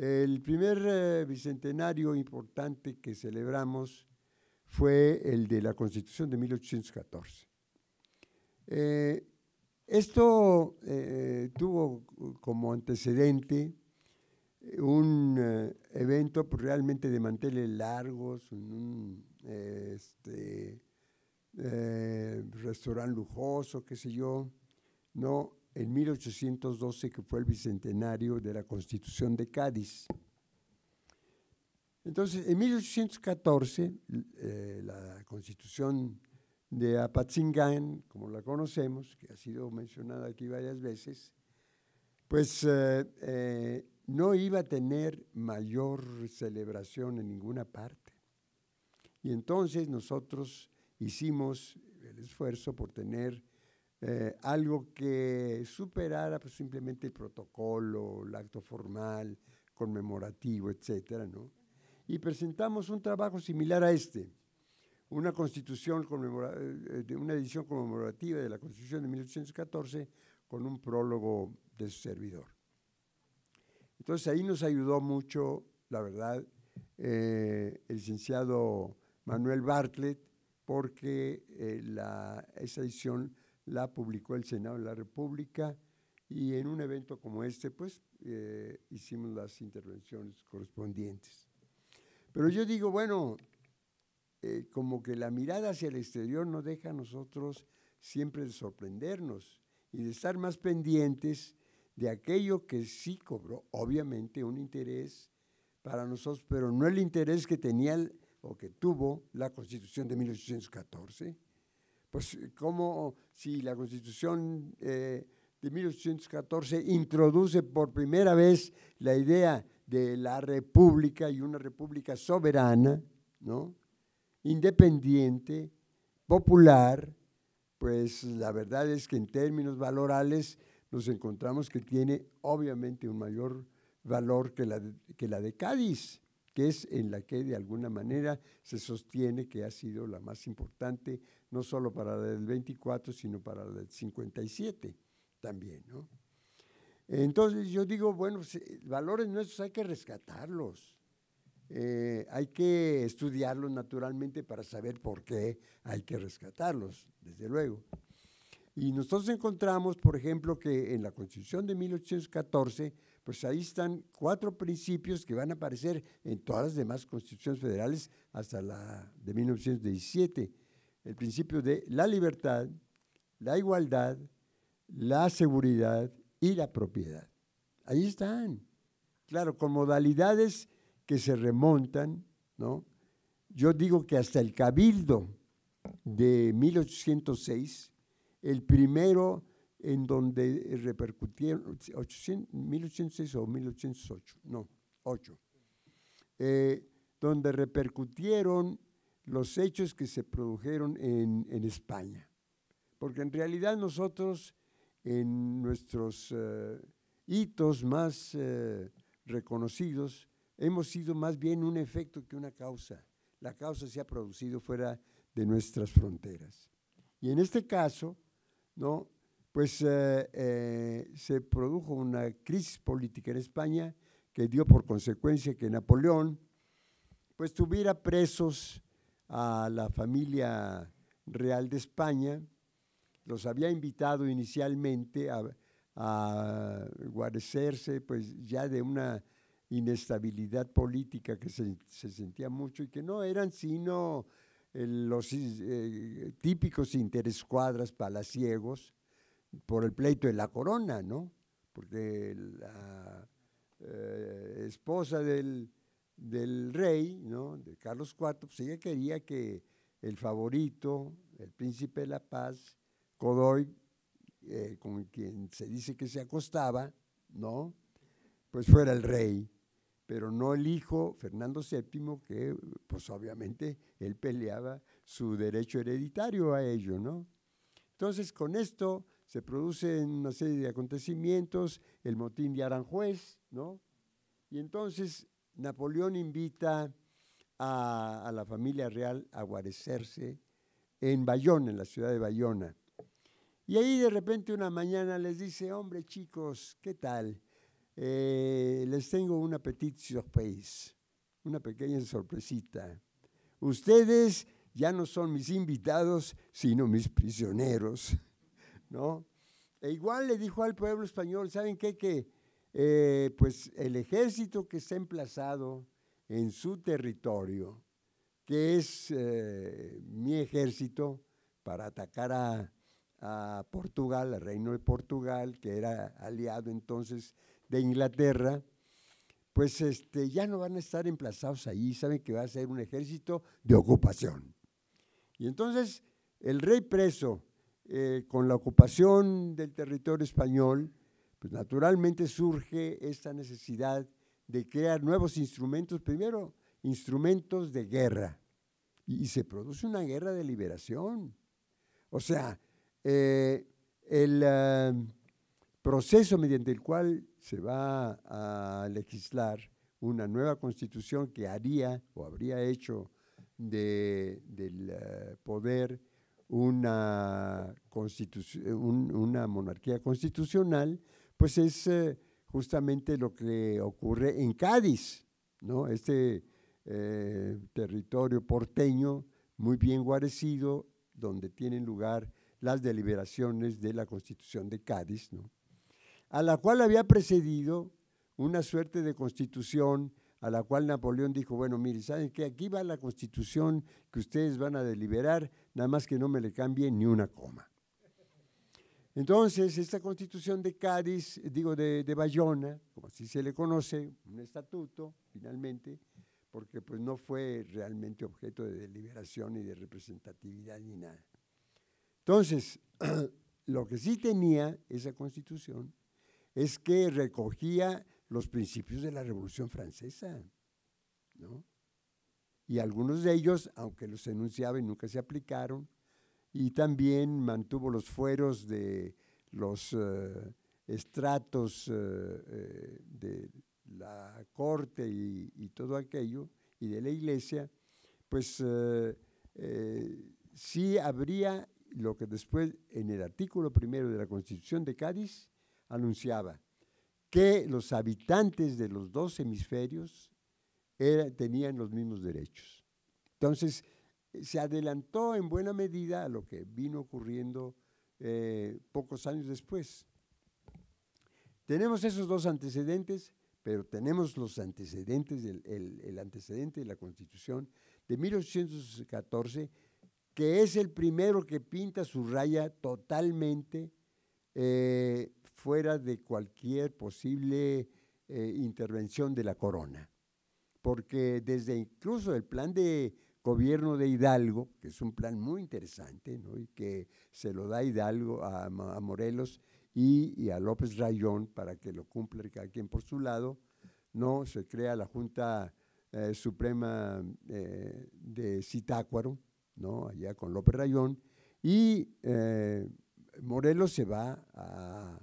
El primer eh, bicentenario importante que celebramos fue el de la Constitución de 1814. Eh, esto eh, tuvo como antecedente un evento pues, realmente de manteles largos, un, este, restaurante lujoso, qué sé yo, ¿no? en 1812, que fue el bicentenario de la Constitución de Cádiz. Entonces, en 1814, eh, la Constitución de Apatzingán, como la conocemos, que ha sido mencionada aquí varias veces, pues eh, eh, no iba a tener mayor celebración en ninguna parte. Y entonces nosotros hicimos el esfuerzo por tener eh, algo que superara pues, simplemente el protocolo, el acto formal, conmemorativo, etcétera, ¿no? Y presentamos un trabajo similar a este, una constitución eh, una edición conmemorativa de la Constitución de 1814 con un prólogo de su servidor. Entonces ahí nos ayudó mucho, la verdad, eh, el licenciado Manuel Bartlett, porque esa edición la publicó el Senado de la República y en un evento como este, pues eh, hicimos las intervenciones correspondientes. Pero yo digo, bueno, eh, como que la mirada hacia el exterior nos deja a nosotros siempre de sorprendernos y de estar más pendientes de aquello que sí cobró, obviamente, un interés para nosotros, pero no el interés que tenía o que tuvo la Constitución de 1814 pues como si la Constitución eh, de 1814 introduce por primera vez la idea de la república y una república soberana, ¿no? independiente, popular, pues la verdad es que en términos valorales nos encontramos que tiene obviamente un mayor valor que la de, que la de Cádiz, que es en la que de alguna manera se sostiene que ha sido la más importante no solo para la 24, sino para la del 57 también, Entonces yo digo, bueno, pues, eh, valores nuestros hay que rescatarlos, eh, hay que estudiarlos naturalmente para saber por qué hay que rescatarlos, desde luego. Y nosotros encontramos, por ejemplo, que en la Constitución de 1814, pues ahí están cuatro principios que van a aparecer en todas las demás constituciones federales hasta la de 1917 el principio de la libertad, la igualdad, la seguridad y la propiedad. Ahí están. Claro, con modalidades que se remontan, ¿no? Yo digo que hasta el cabildo de 1806, el primero en donde repercutieron, 1806 o 1808, no, 8, eh, donde repercutieron los hechos que se produjeron en, España. Porque en realidad nosotros, en nuestros eh, hitos más eh, reconocidos, hemos sido más bien un efecto que una causa. La causa se ha producido fuera de nuestras fronteras. Y en este caso, ¿no? pues eh, se produjo una crisis política en España que dio por consecuencia que Napoleón pues tuviera presos a la familia real de España. Los había invitado inicialmente a, guarecerse pues ya de una inestabilidad política que se, sentía mucho y que no eran sino eh, los eh, típicos interescuadras palaciegos por el pleito de la corona, ¿no? Porque la eh, esposa del del rey, ¿no? de Carlos IV, pues ella quería que el favorito, el príncipe de la paz, Codoy, eh, con quien se dice que se acostaba, ¿no? pues fuera el rey, pero no el hijo Fernando VII, que pues obviamente él peleaba su derecho hereditario a ello. ¿no? Entonces con esto se producen una serie de acontecimientos, el motín de Aranjuez, ¿no? y entonces Napoleón invita a, la familia real a guarecerse en Bayona, en la ciudad de Bayona. Y ahí de repente una mañana les dice, hombre chicos, ¿qué tal? Eh, les tengo una petite surprise, una pequeña sorpresita. Ustedes ya no son mis invitados, sino mis prisioneros, ¿no? E igual le dijo al pueblo español, ¿saben qué? Que eh, pues el ejército que está emplazado en su territorio, que es eh, mi ejército para atacar a, Portugal, al reino de Portugal, que era aliado entonces de Inglaterra, pues este, ya no van a estar emplazados ahí, saben que va a ser un ejército de ocupación. Y entonces el rey preso eh, con la ocupación del territorio español, pues naturalmente surge esta necesidad de crear nuevos instrumentos, primero instrumentos de guerra, y, se produce una guerra de liberación. O sea, eh, el eh, proceso mediante el cual se va a legislar una nueva constitución que haría o habría hecho del eh, poder una, una monarquía constitucional, pues es eh, justamente lo que ocurre en Cádiz, ¿no? Este eh, territorio porteño muy bien guarecido, donde tienen lugar las deliberaciones de la Constitución de Cádiz, ¿no? a la cual había precedido una suerte de constitución a la cual Napoleón dijo, bueno, mire, ¿saben qué? Aquí va la constitución que ustedes van a deliberar, nada más que no me le cambien ni una coma. Entonces, esta constitución de Cádiz, digo, de, Bayona, como así se le conoce, un estatuto, finalmente, porque pues no fue realmente objeto de deliberación ni de representatividad ni nada. Entonces, lo que sí tenía esa constitución es que recogía los principios de la Revolución Francesa, ¿no? Y algunos de ellos, aunque los enunciaba y nunca se aplicaron, y también mantuvo los fueros de los eh, estratos eh, eh, de la corte y, todo aquello, y de la iglesia, pues sí habría lo que después en el artículo primero de la Constitución de Cádiz anunciaba, que los habitantes de los dos hemisferios tenían los mismos derechos. Entonces, se adelantó en buena medida a lo que vino ocurriendo eh, pocos años después. Tenemos esos dos antecedentes, pero tenemos los antecedentes, el, antecedente de la Constitución de 1814, que es el primero que pinta su raya totalmente eh, fuera de cualquier posible eh, intervención de la corona. Porque desde incluso el plan de gobierno de Hidalgo, que es un plan muy interesante, y que se lo da Hidalgo a, Morelos y, a López Rayón para que lo cumpla cada quien por su lado, no se crea la Junta eh, Suprema eh, de Citácuaro, ¿no? allá con López Rayón, y eh, Morelos se va a,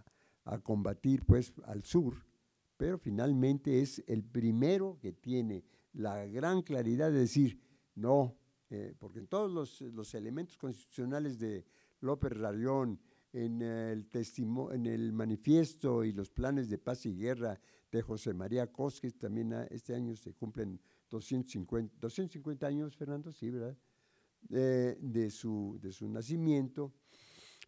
combatir pues, al sur, pero finalmente es el primero que tiene la gran claridad de decir, no, eh, porque en todos los, elementos constitucionales de López Rallón, en el, en el manifiesto y los planes de paz y guerra de José María Cosques, también ah, este año se cumplen 250, años, Fernando, sí, ¿verdad? Eh, de, su, nacimiento.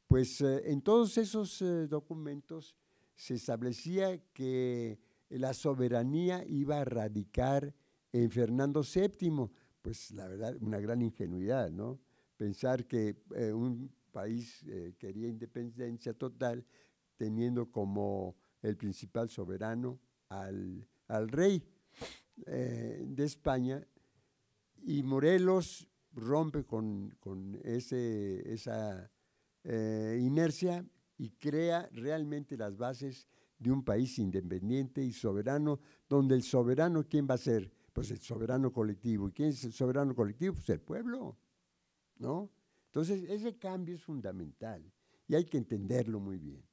Pues eh, en todos esos documentos se establecía que la soberanía iba a radicar en Fernando VII, pues la verdad, una gran ingenuidad, ¿no? Pensar que eh, un país eh, quería independencia total teniendo como el principal soberano al, rey eh, de España y Morelos rompe con, con ese, esa inercia y crea realmente las bases de un país independiente y soberano, donde el soberano, ¿quién va a ser? Pues el soberano colectivo. ¿Y quién es el soberano colectivo? Pues el pueblo, ¿no? Entonces, ese cambio es fundamental y hay que entenderlo muy bien,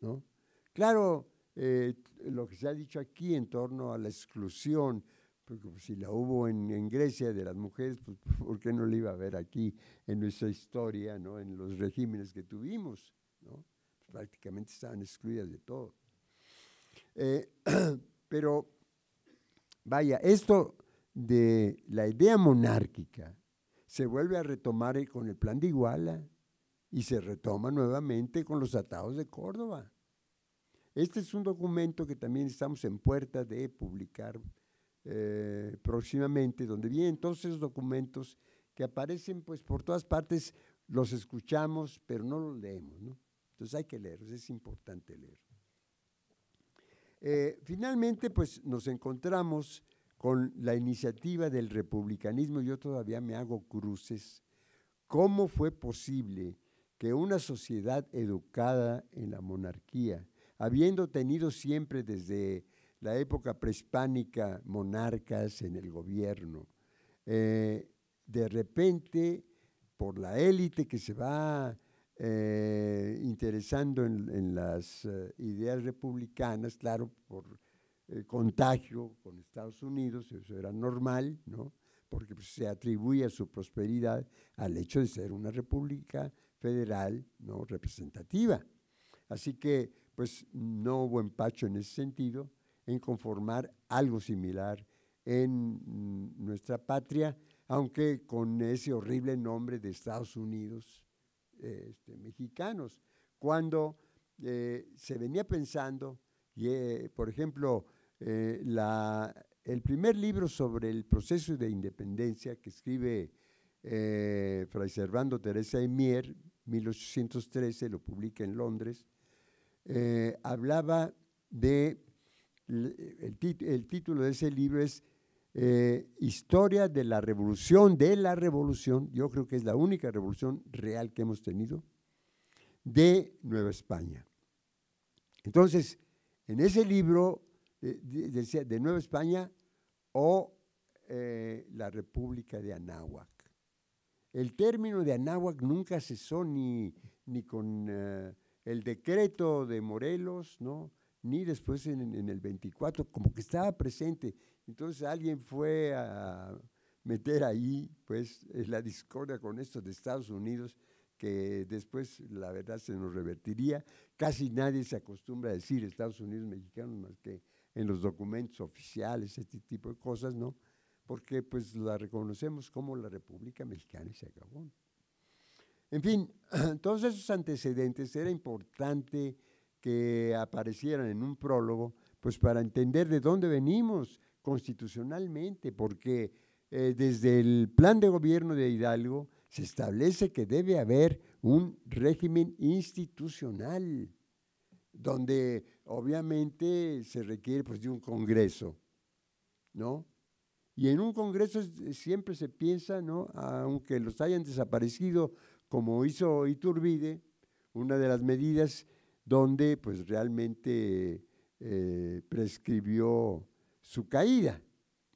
¿no? Claro, eh, lo que se ha dicho aquí en torno a la exclusión, porque pues, si la hubo en, Grecia de las mujeres, pues ¿por qué no la iba a haber aquí en nuestra historia, ¿no? en los regímenes que tuvimos? ¿no? Pues, prácticamente estaban excluidas de todo. Eh, pero Vaya, esto de la idea monárquica se vuelve a retomar con el plan de Iguala y se retoma nuevamente con los atados de Córdoba. Este es un documento que también estamos en puerta de publicar eh, próximamente, donde vienen todos esos documentos que aparecen pues por todas partes, los escuchamos, pero no los leemos, ¿no? Entonces hay que leerlos, es importante leer. Eh, finalmente, pues nos encontramos con la iniciativa del republicanismo. Yo todavía me hago cruces. ¿Cómo fue posible que una sociedad educada en la monarquía, habiendo tenido siempre desde la época prehispánica monarcas en el gobierno, eh, de repente, por la élite que se va eh, interesando en, las eh, ideas republicanas, claro, por contagio con Estados Unidos, eso era normal, ¿no? porque pues, se atribuía su prosperidad al hecho de ser una república federal no representativa. Así que, pues, no hubo empacho en ese sentido en conformar algo similar en mm, nuestra patria, aunque con ese horrible nombre de Estados Unidos, este, mexicanos, cuando eh, se venía pensando, eh, por ejemplo, eh, la, el primer libro sobre el proceso de independencia que escribe Fray Servando Teresa de Mier, 1813, lo publica en Londres, hablaba de, el título de ese libro es eh, historia de la revolución, de la revolución, yo creo que es la única revolución real que hemos tenido, de Nueva España. Entonces, en ese libro eh, decía de, Nueva España o eh, la República de Anáhuac. El término de Anáhuac nunca cesó ni, ni con el decreto de Morelos, ¿no? ni después en, en, el 24, como que estaba presente entonces alguien fue a meter ahí pues la discordia con esto de Estados Unidos que después la verdad se nos revertiría. Casi nadie se acostumbra a decir Estados Unidos mexicanos más que en los documentos oficiales, este tipo de cosas, ¿no? Porque pues la reconocemos como la República Mexicana y se acabó. En fin, todos esos antecedentes era importante que aparecieran en un prólogo, pues para entender de dónde venimos, constitucionalmente, porque eh, desde el plan de gobierno de Hidalgo se establece que debe haber un régimen institucional, donde obviamente se requiere pues, de un Congreso, ¿no? Y en un Congreso eh, siempre se piensa, ¿no? aunque los hayan desaparecido, como hizo Iturbide, una de las medidas donde pues realmente eh, prescribió su caída,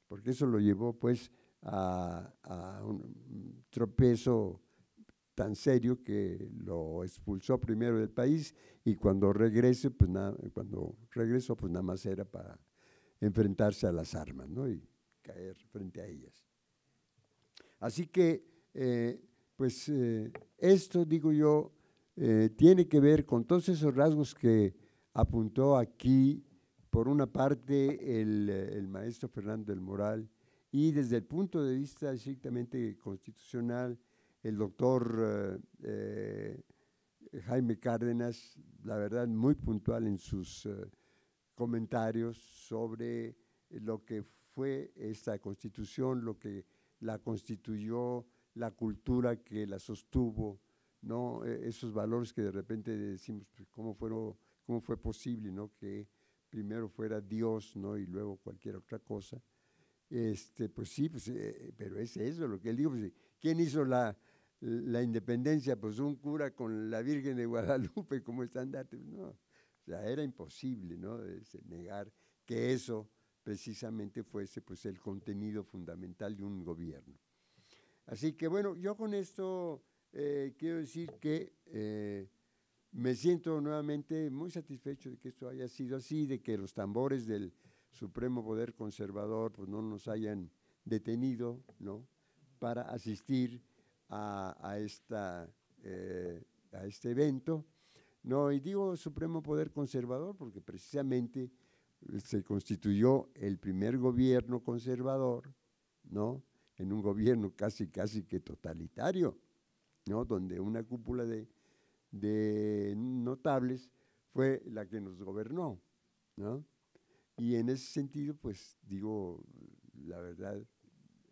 porque eso lo llevó pues a, un mm, tropezo tan serio que lo expulsó primero del país y cuando regrese, pues nada, cuando regresó, pues nada más era para enfrentarse a las armas, ¿no? Y caer frente a ellas. Así que, eh, pues eh, esto, digo yo, eh, tiene que ver con todos esos rasgos que apuntó aquí por una parte eh, el, maestro Fernando del Moral y desde el punto de vista estrictamente constitucional el doctor eh, eh, Jaime Cárdenas, la verdad muy puntual en sus comentarios sobre lo que fue esta constitución, lo que la constituyó, la cultura que la sostuvo, ¿no? E-, esos valores que de repente decimos, pues, ¿cómo, fueron, ¿cómo fue posible ¿no? que primero fuera Dios, ¿no? Y luego cualquier otra cosa. Este, pues sí, pues, eh, pero es eso lo que él dijo. Pues, eh, ¿Quién hizo la, independencia? Pues un cura con la Virgen de Guadalupe como estandarte. Pues no, o sea, era imposible, ¿no? negar que eso precisamente fuese pues, el contenido fundamental de un gobierno. Así que bueno, yo con esto eh, quiero decir que me siento nuevamente muy satisfecho de que esto haya sido así, de que los tambores del Supremo Poder Conservador pues, no nos hayan detenido ¿no? para asistir a, esta, eh, a este evento. No, y digo Supremo Poder Conservador porque precisamente se constituyó el primer gobierno conservador, ¿no? En un gobierno casi, casi que totalitario, ¿no? Donde una cúpula de de notables fue la que nos gobernó, ¿no? Y en ese sentido, pues digo, la verdad,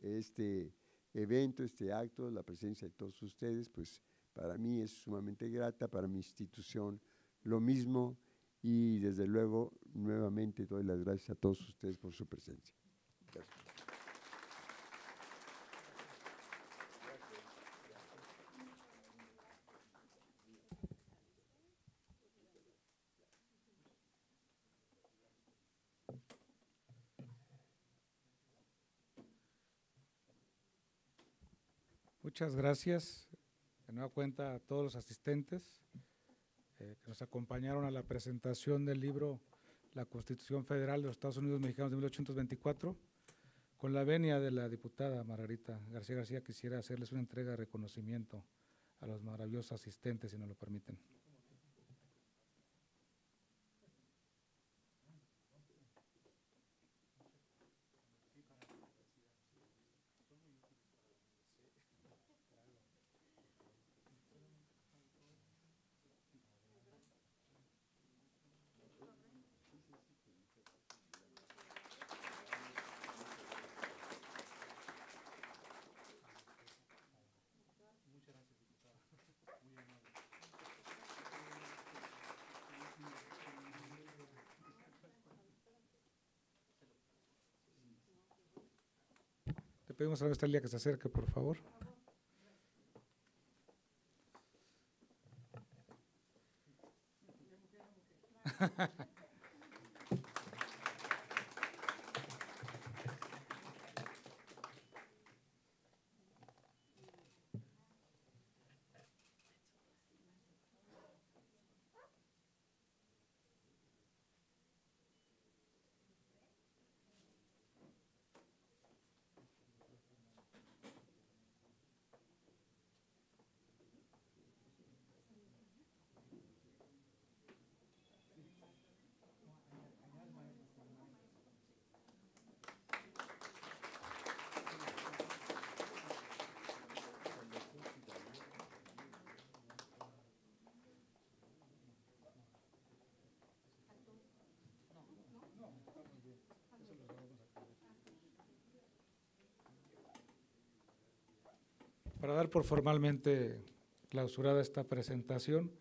este evento, este acto, la presencia de todos ustedes, pues para mí es sumamente grata, para mi institución lo mismo y desde luego nuevamente doy las gracias a todos ustedes por su presencia. Gracias. Muchas gracias de nueva cuenta a todos los asistentes eh, que nos acompañaron a la presentación del libro La Constitución Federal de los Estados Unidos Mexicanos de 1824. Con la venia de la diputada Margarita García García quisiera hacerles una entrega de reconocimiento a los maravillosos asistentes, si nos lo permiten. vamos a la día que se acerque, por favor. Para dar por formalmente clausurada esta presentación,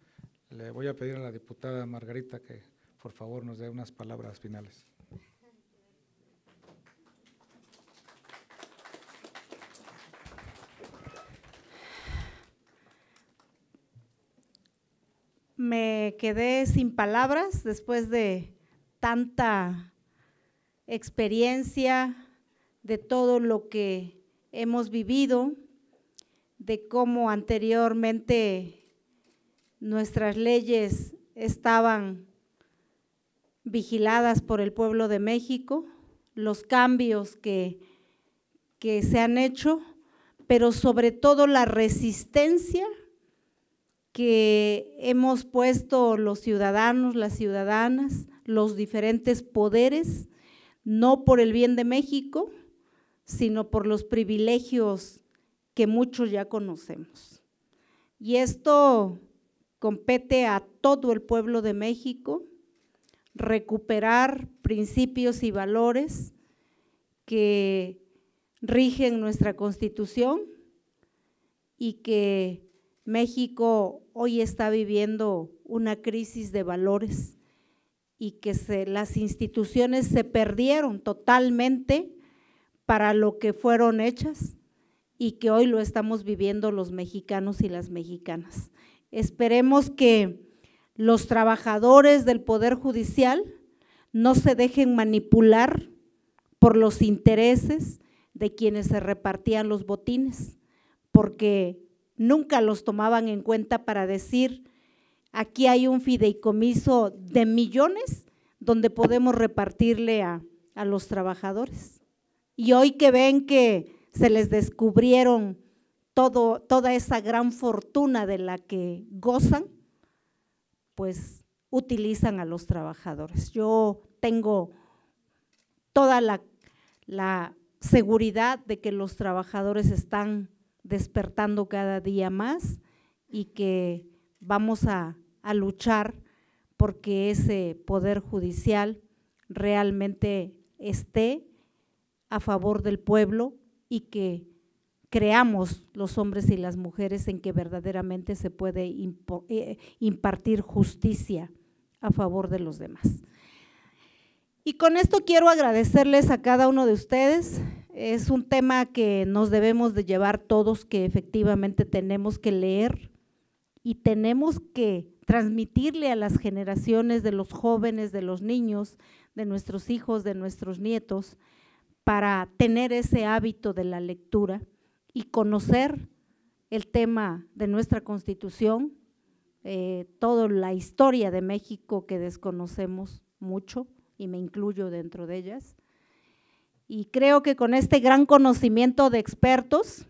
le voy a pedir a la diputada Margarita que por favor nos dé unas palabras finales. Me quedé sin palabras después de tanta experiencia, de todo lo que hemos vivido de cómo anteriormente nuestras leyes estaban vigiladas por el pueblo de México, los cambios que, que se han hecho, pero sobre todo la resistencia que hemos puesto los ciudadanos, las ciudadanas, los diferentes poderes, no por el bien de México, sino por los privilegios que muchos ya conocemos. Y esto compete a todo el pueblo de México, recuperar principios y valores que rigen nuestra constitución y que México hoy está viviendo una crisis de valores y que las instituciones se perdieron totalmente para lo que fueron hechas y que hoy lo estamos viviendo los mexicanos y las mexicanas. Esperemos que los trabajadores del Poder Judicial no se dejen manipular por los intereses de quienes se repartían los botines, porque nunca los tomaban en cuenta para decir, aquí hay un fideicomiso de millones donde podemos repartirle a, a los trabajadores. Y hoy que ven que se les descubrieron toda esa gran fortuna de la que gozan, pues utilizan a los trabajadores. Yo tengo toda la, seguridad de que los trabajadores están despertando cada día más y que vamos a, a luchar porque ese poder judicial realmente esté a favor del pueblo y que creamos los hombres y las mujeres en que verdaderamente se puede eh, impartir justicia a favor de los demás. Y con esto quiero agradecerles a cada uno de ustedes. Es un tema que nos debemos de llevar todos, que efectivamente tenemos que leer y tenemos que transmitirle a las generaciones de los jóvenes, de los niños, de nuestros hijos, de nuestros nietos, para tener ese hábito de la lectura y conocer el tema de nuestra constitución, eh, toda la historia de México que desconocemos mucho y me incluyo dentro de ellas. Y creo que con este gran conocimiento de expertos,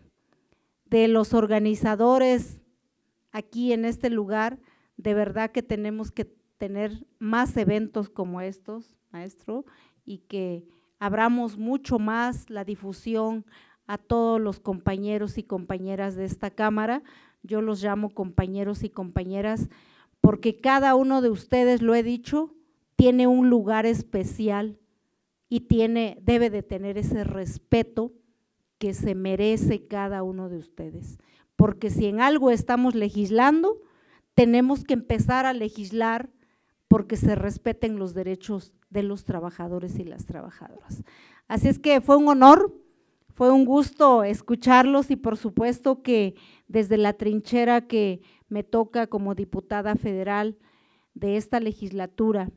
de los organizadores aquí en este lugar, de verdad que tenemos que tener más eventos como estos, maestro, y que abramos mucho más la difusión a todos los compañeros y compañeras de esta Cámara. Yo los llamo compañeros y compañeras porque cada uno de ustedes, lo he dicho, tiene un lugar especial y tiene, debe de tener ese respeto que se merece cada uno de ustedes. Porque si en algo estamos legislando, tenemos que empezar a legislar porque se respeten los derechos de los trabajadores y las trabajadoras. Así es que fue un honor, fue un gusto escucharlos y por supuesto que desde la trinchera que me toca como diputada federal de esta legislatura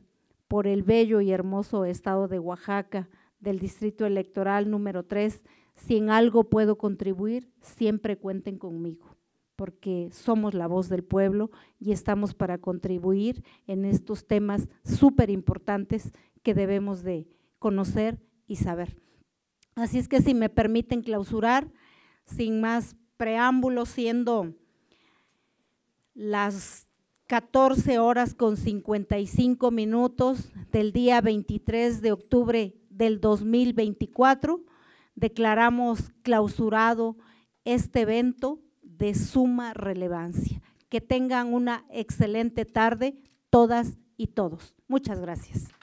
por el bello y hermoso estado de Oaxaca, del Distrito Electoral número 3, si en algo puedo contribuir, siempre cuenten conmigo porque somos la voz del pueblo y estamos para contribuir en estos temas súper importantes que debemos de conocer y saber. Así es que si me permiten clausurar, sin más preámbulos, siendo las 14 horas con 55 minutos del día 23 de octubre del 2024, declaramos clausurado este evento de suma relevancia. Que tengan una excelente tarde todas y todos. Muchas gracias.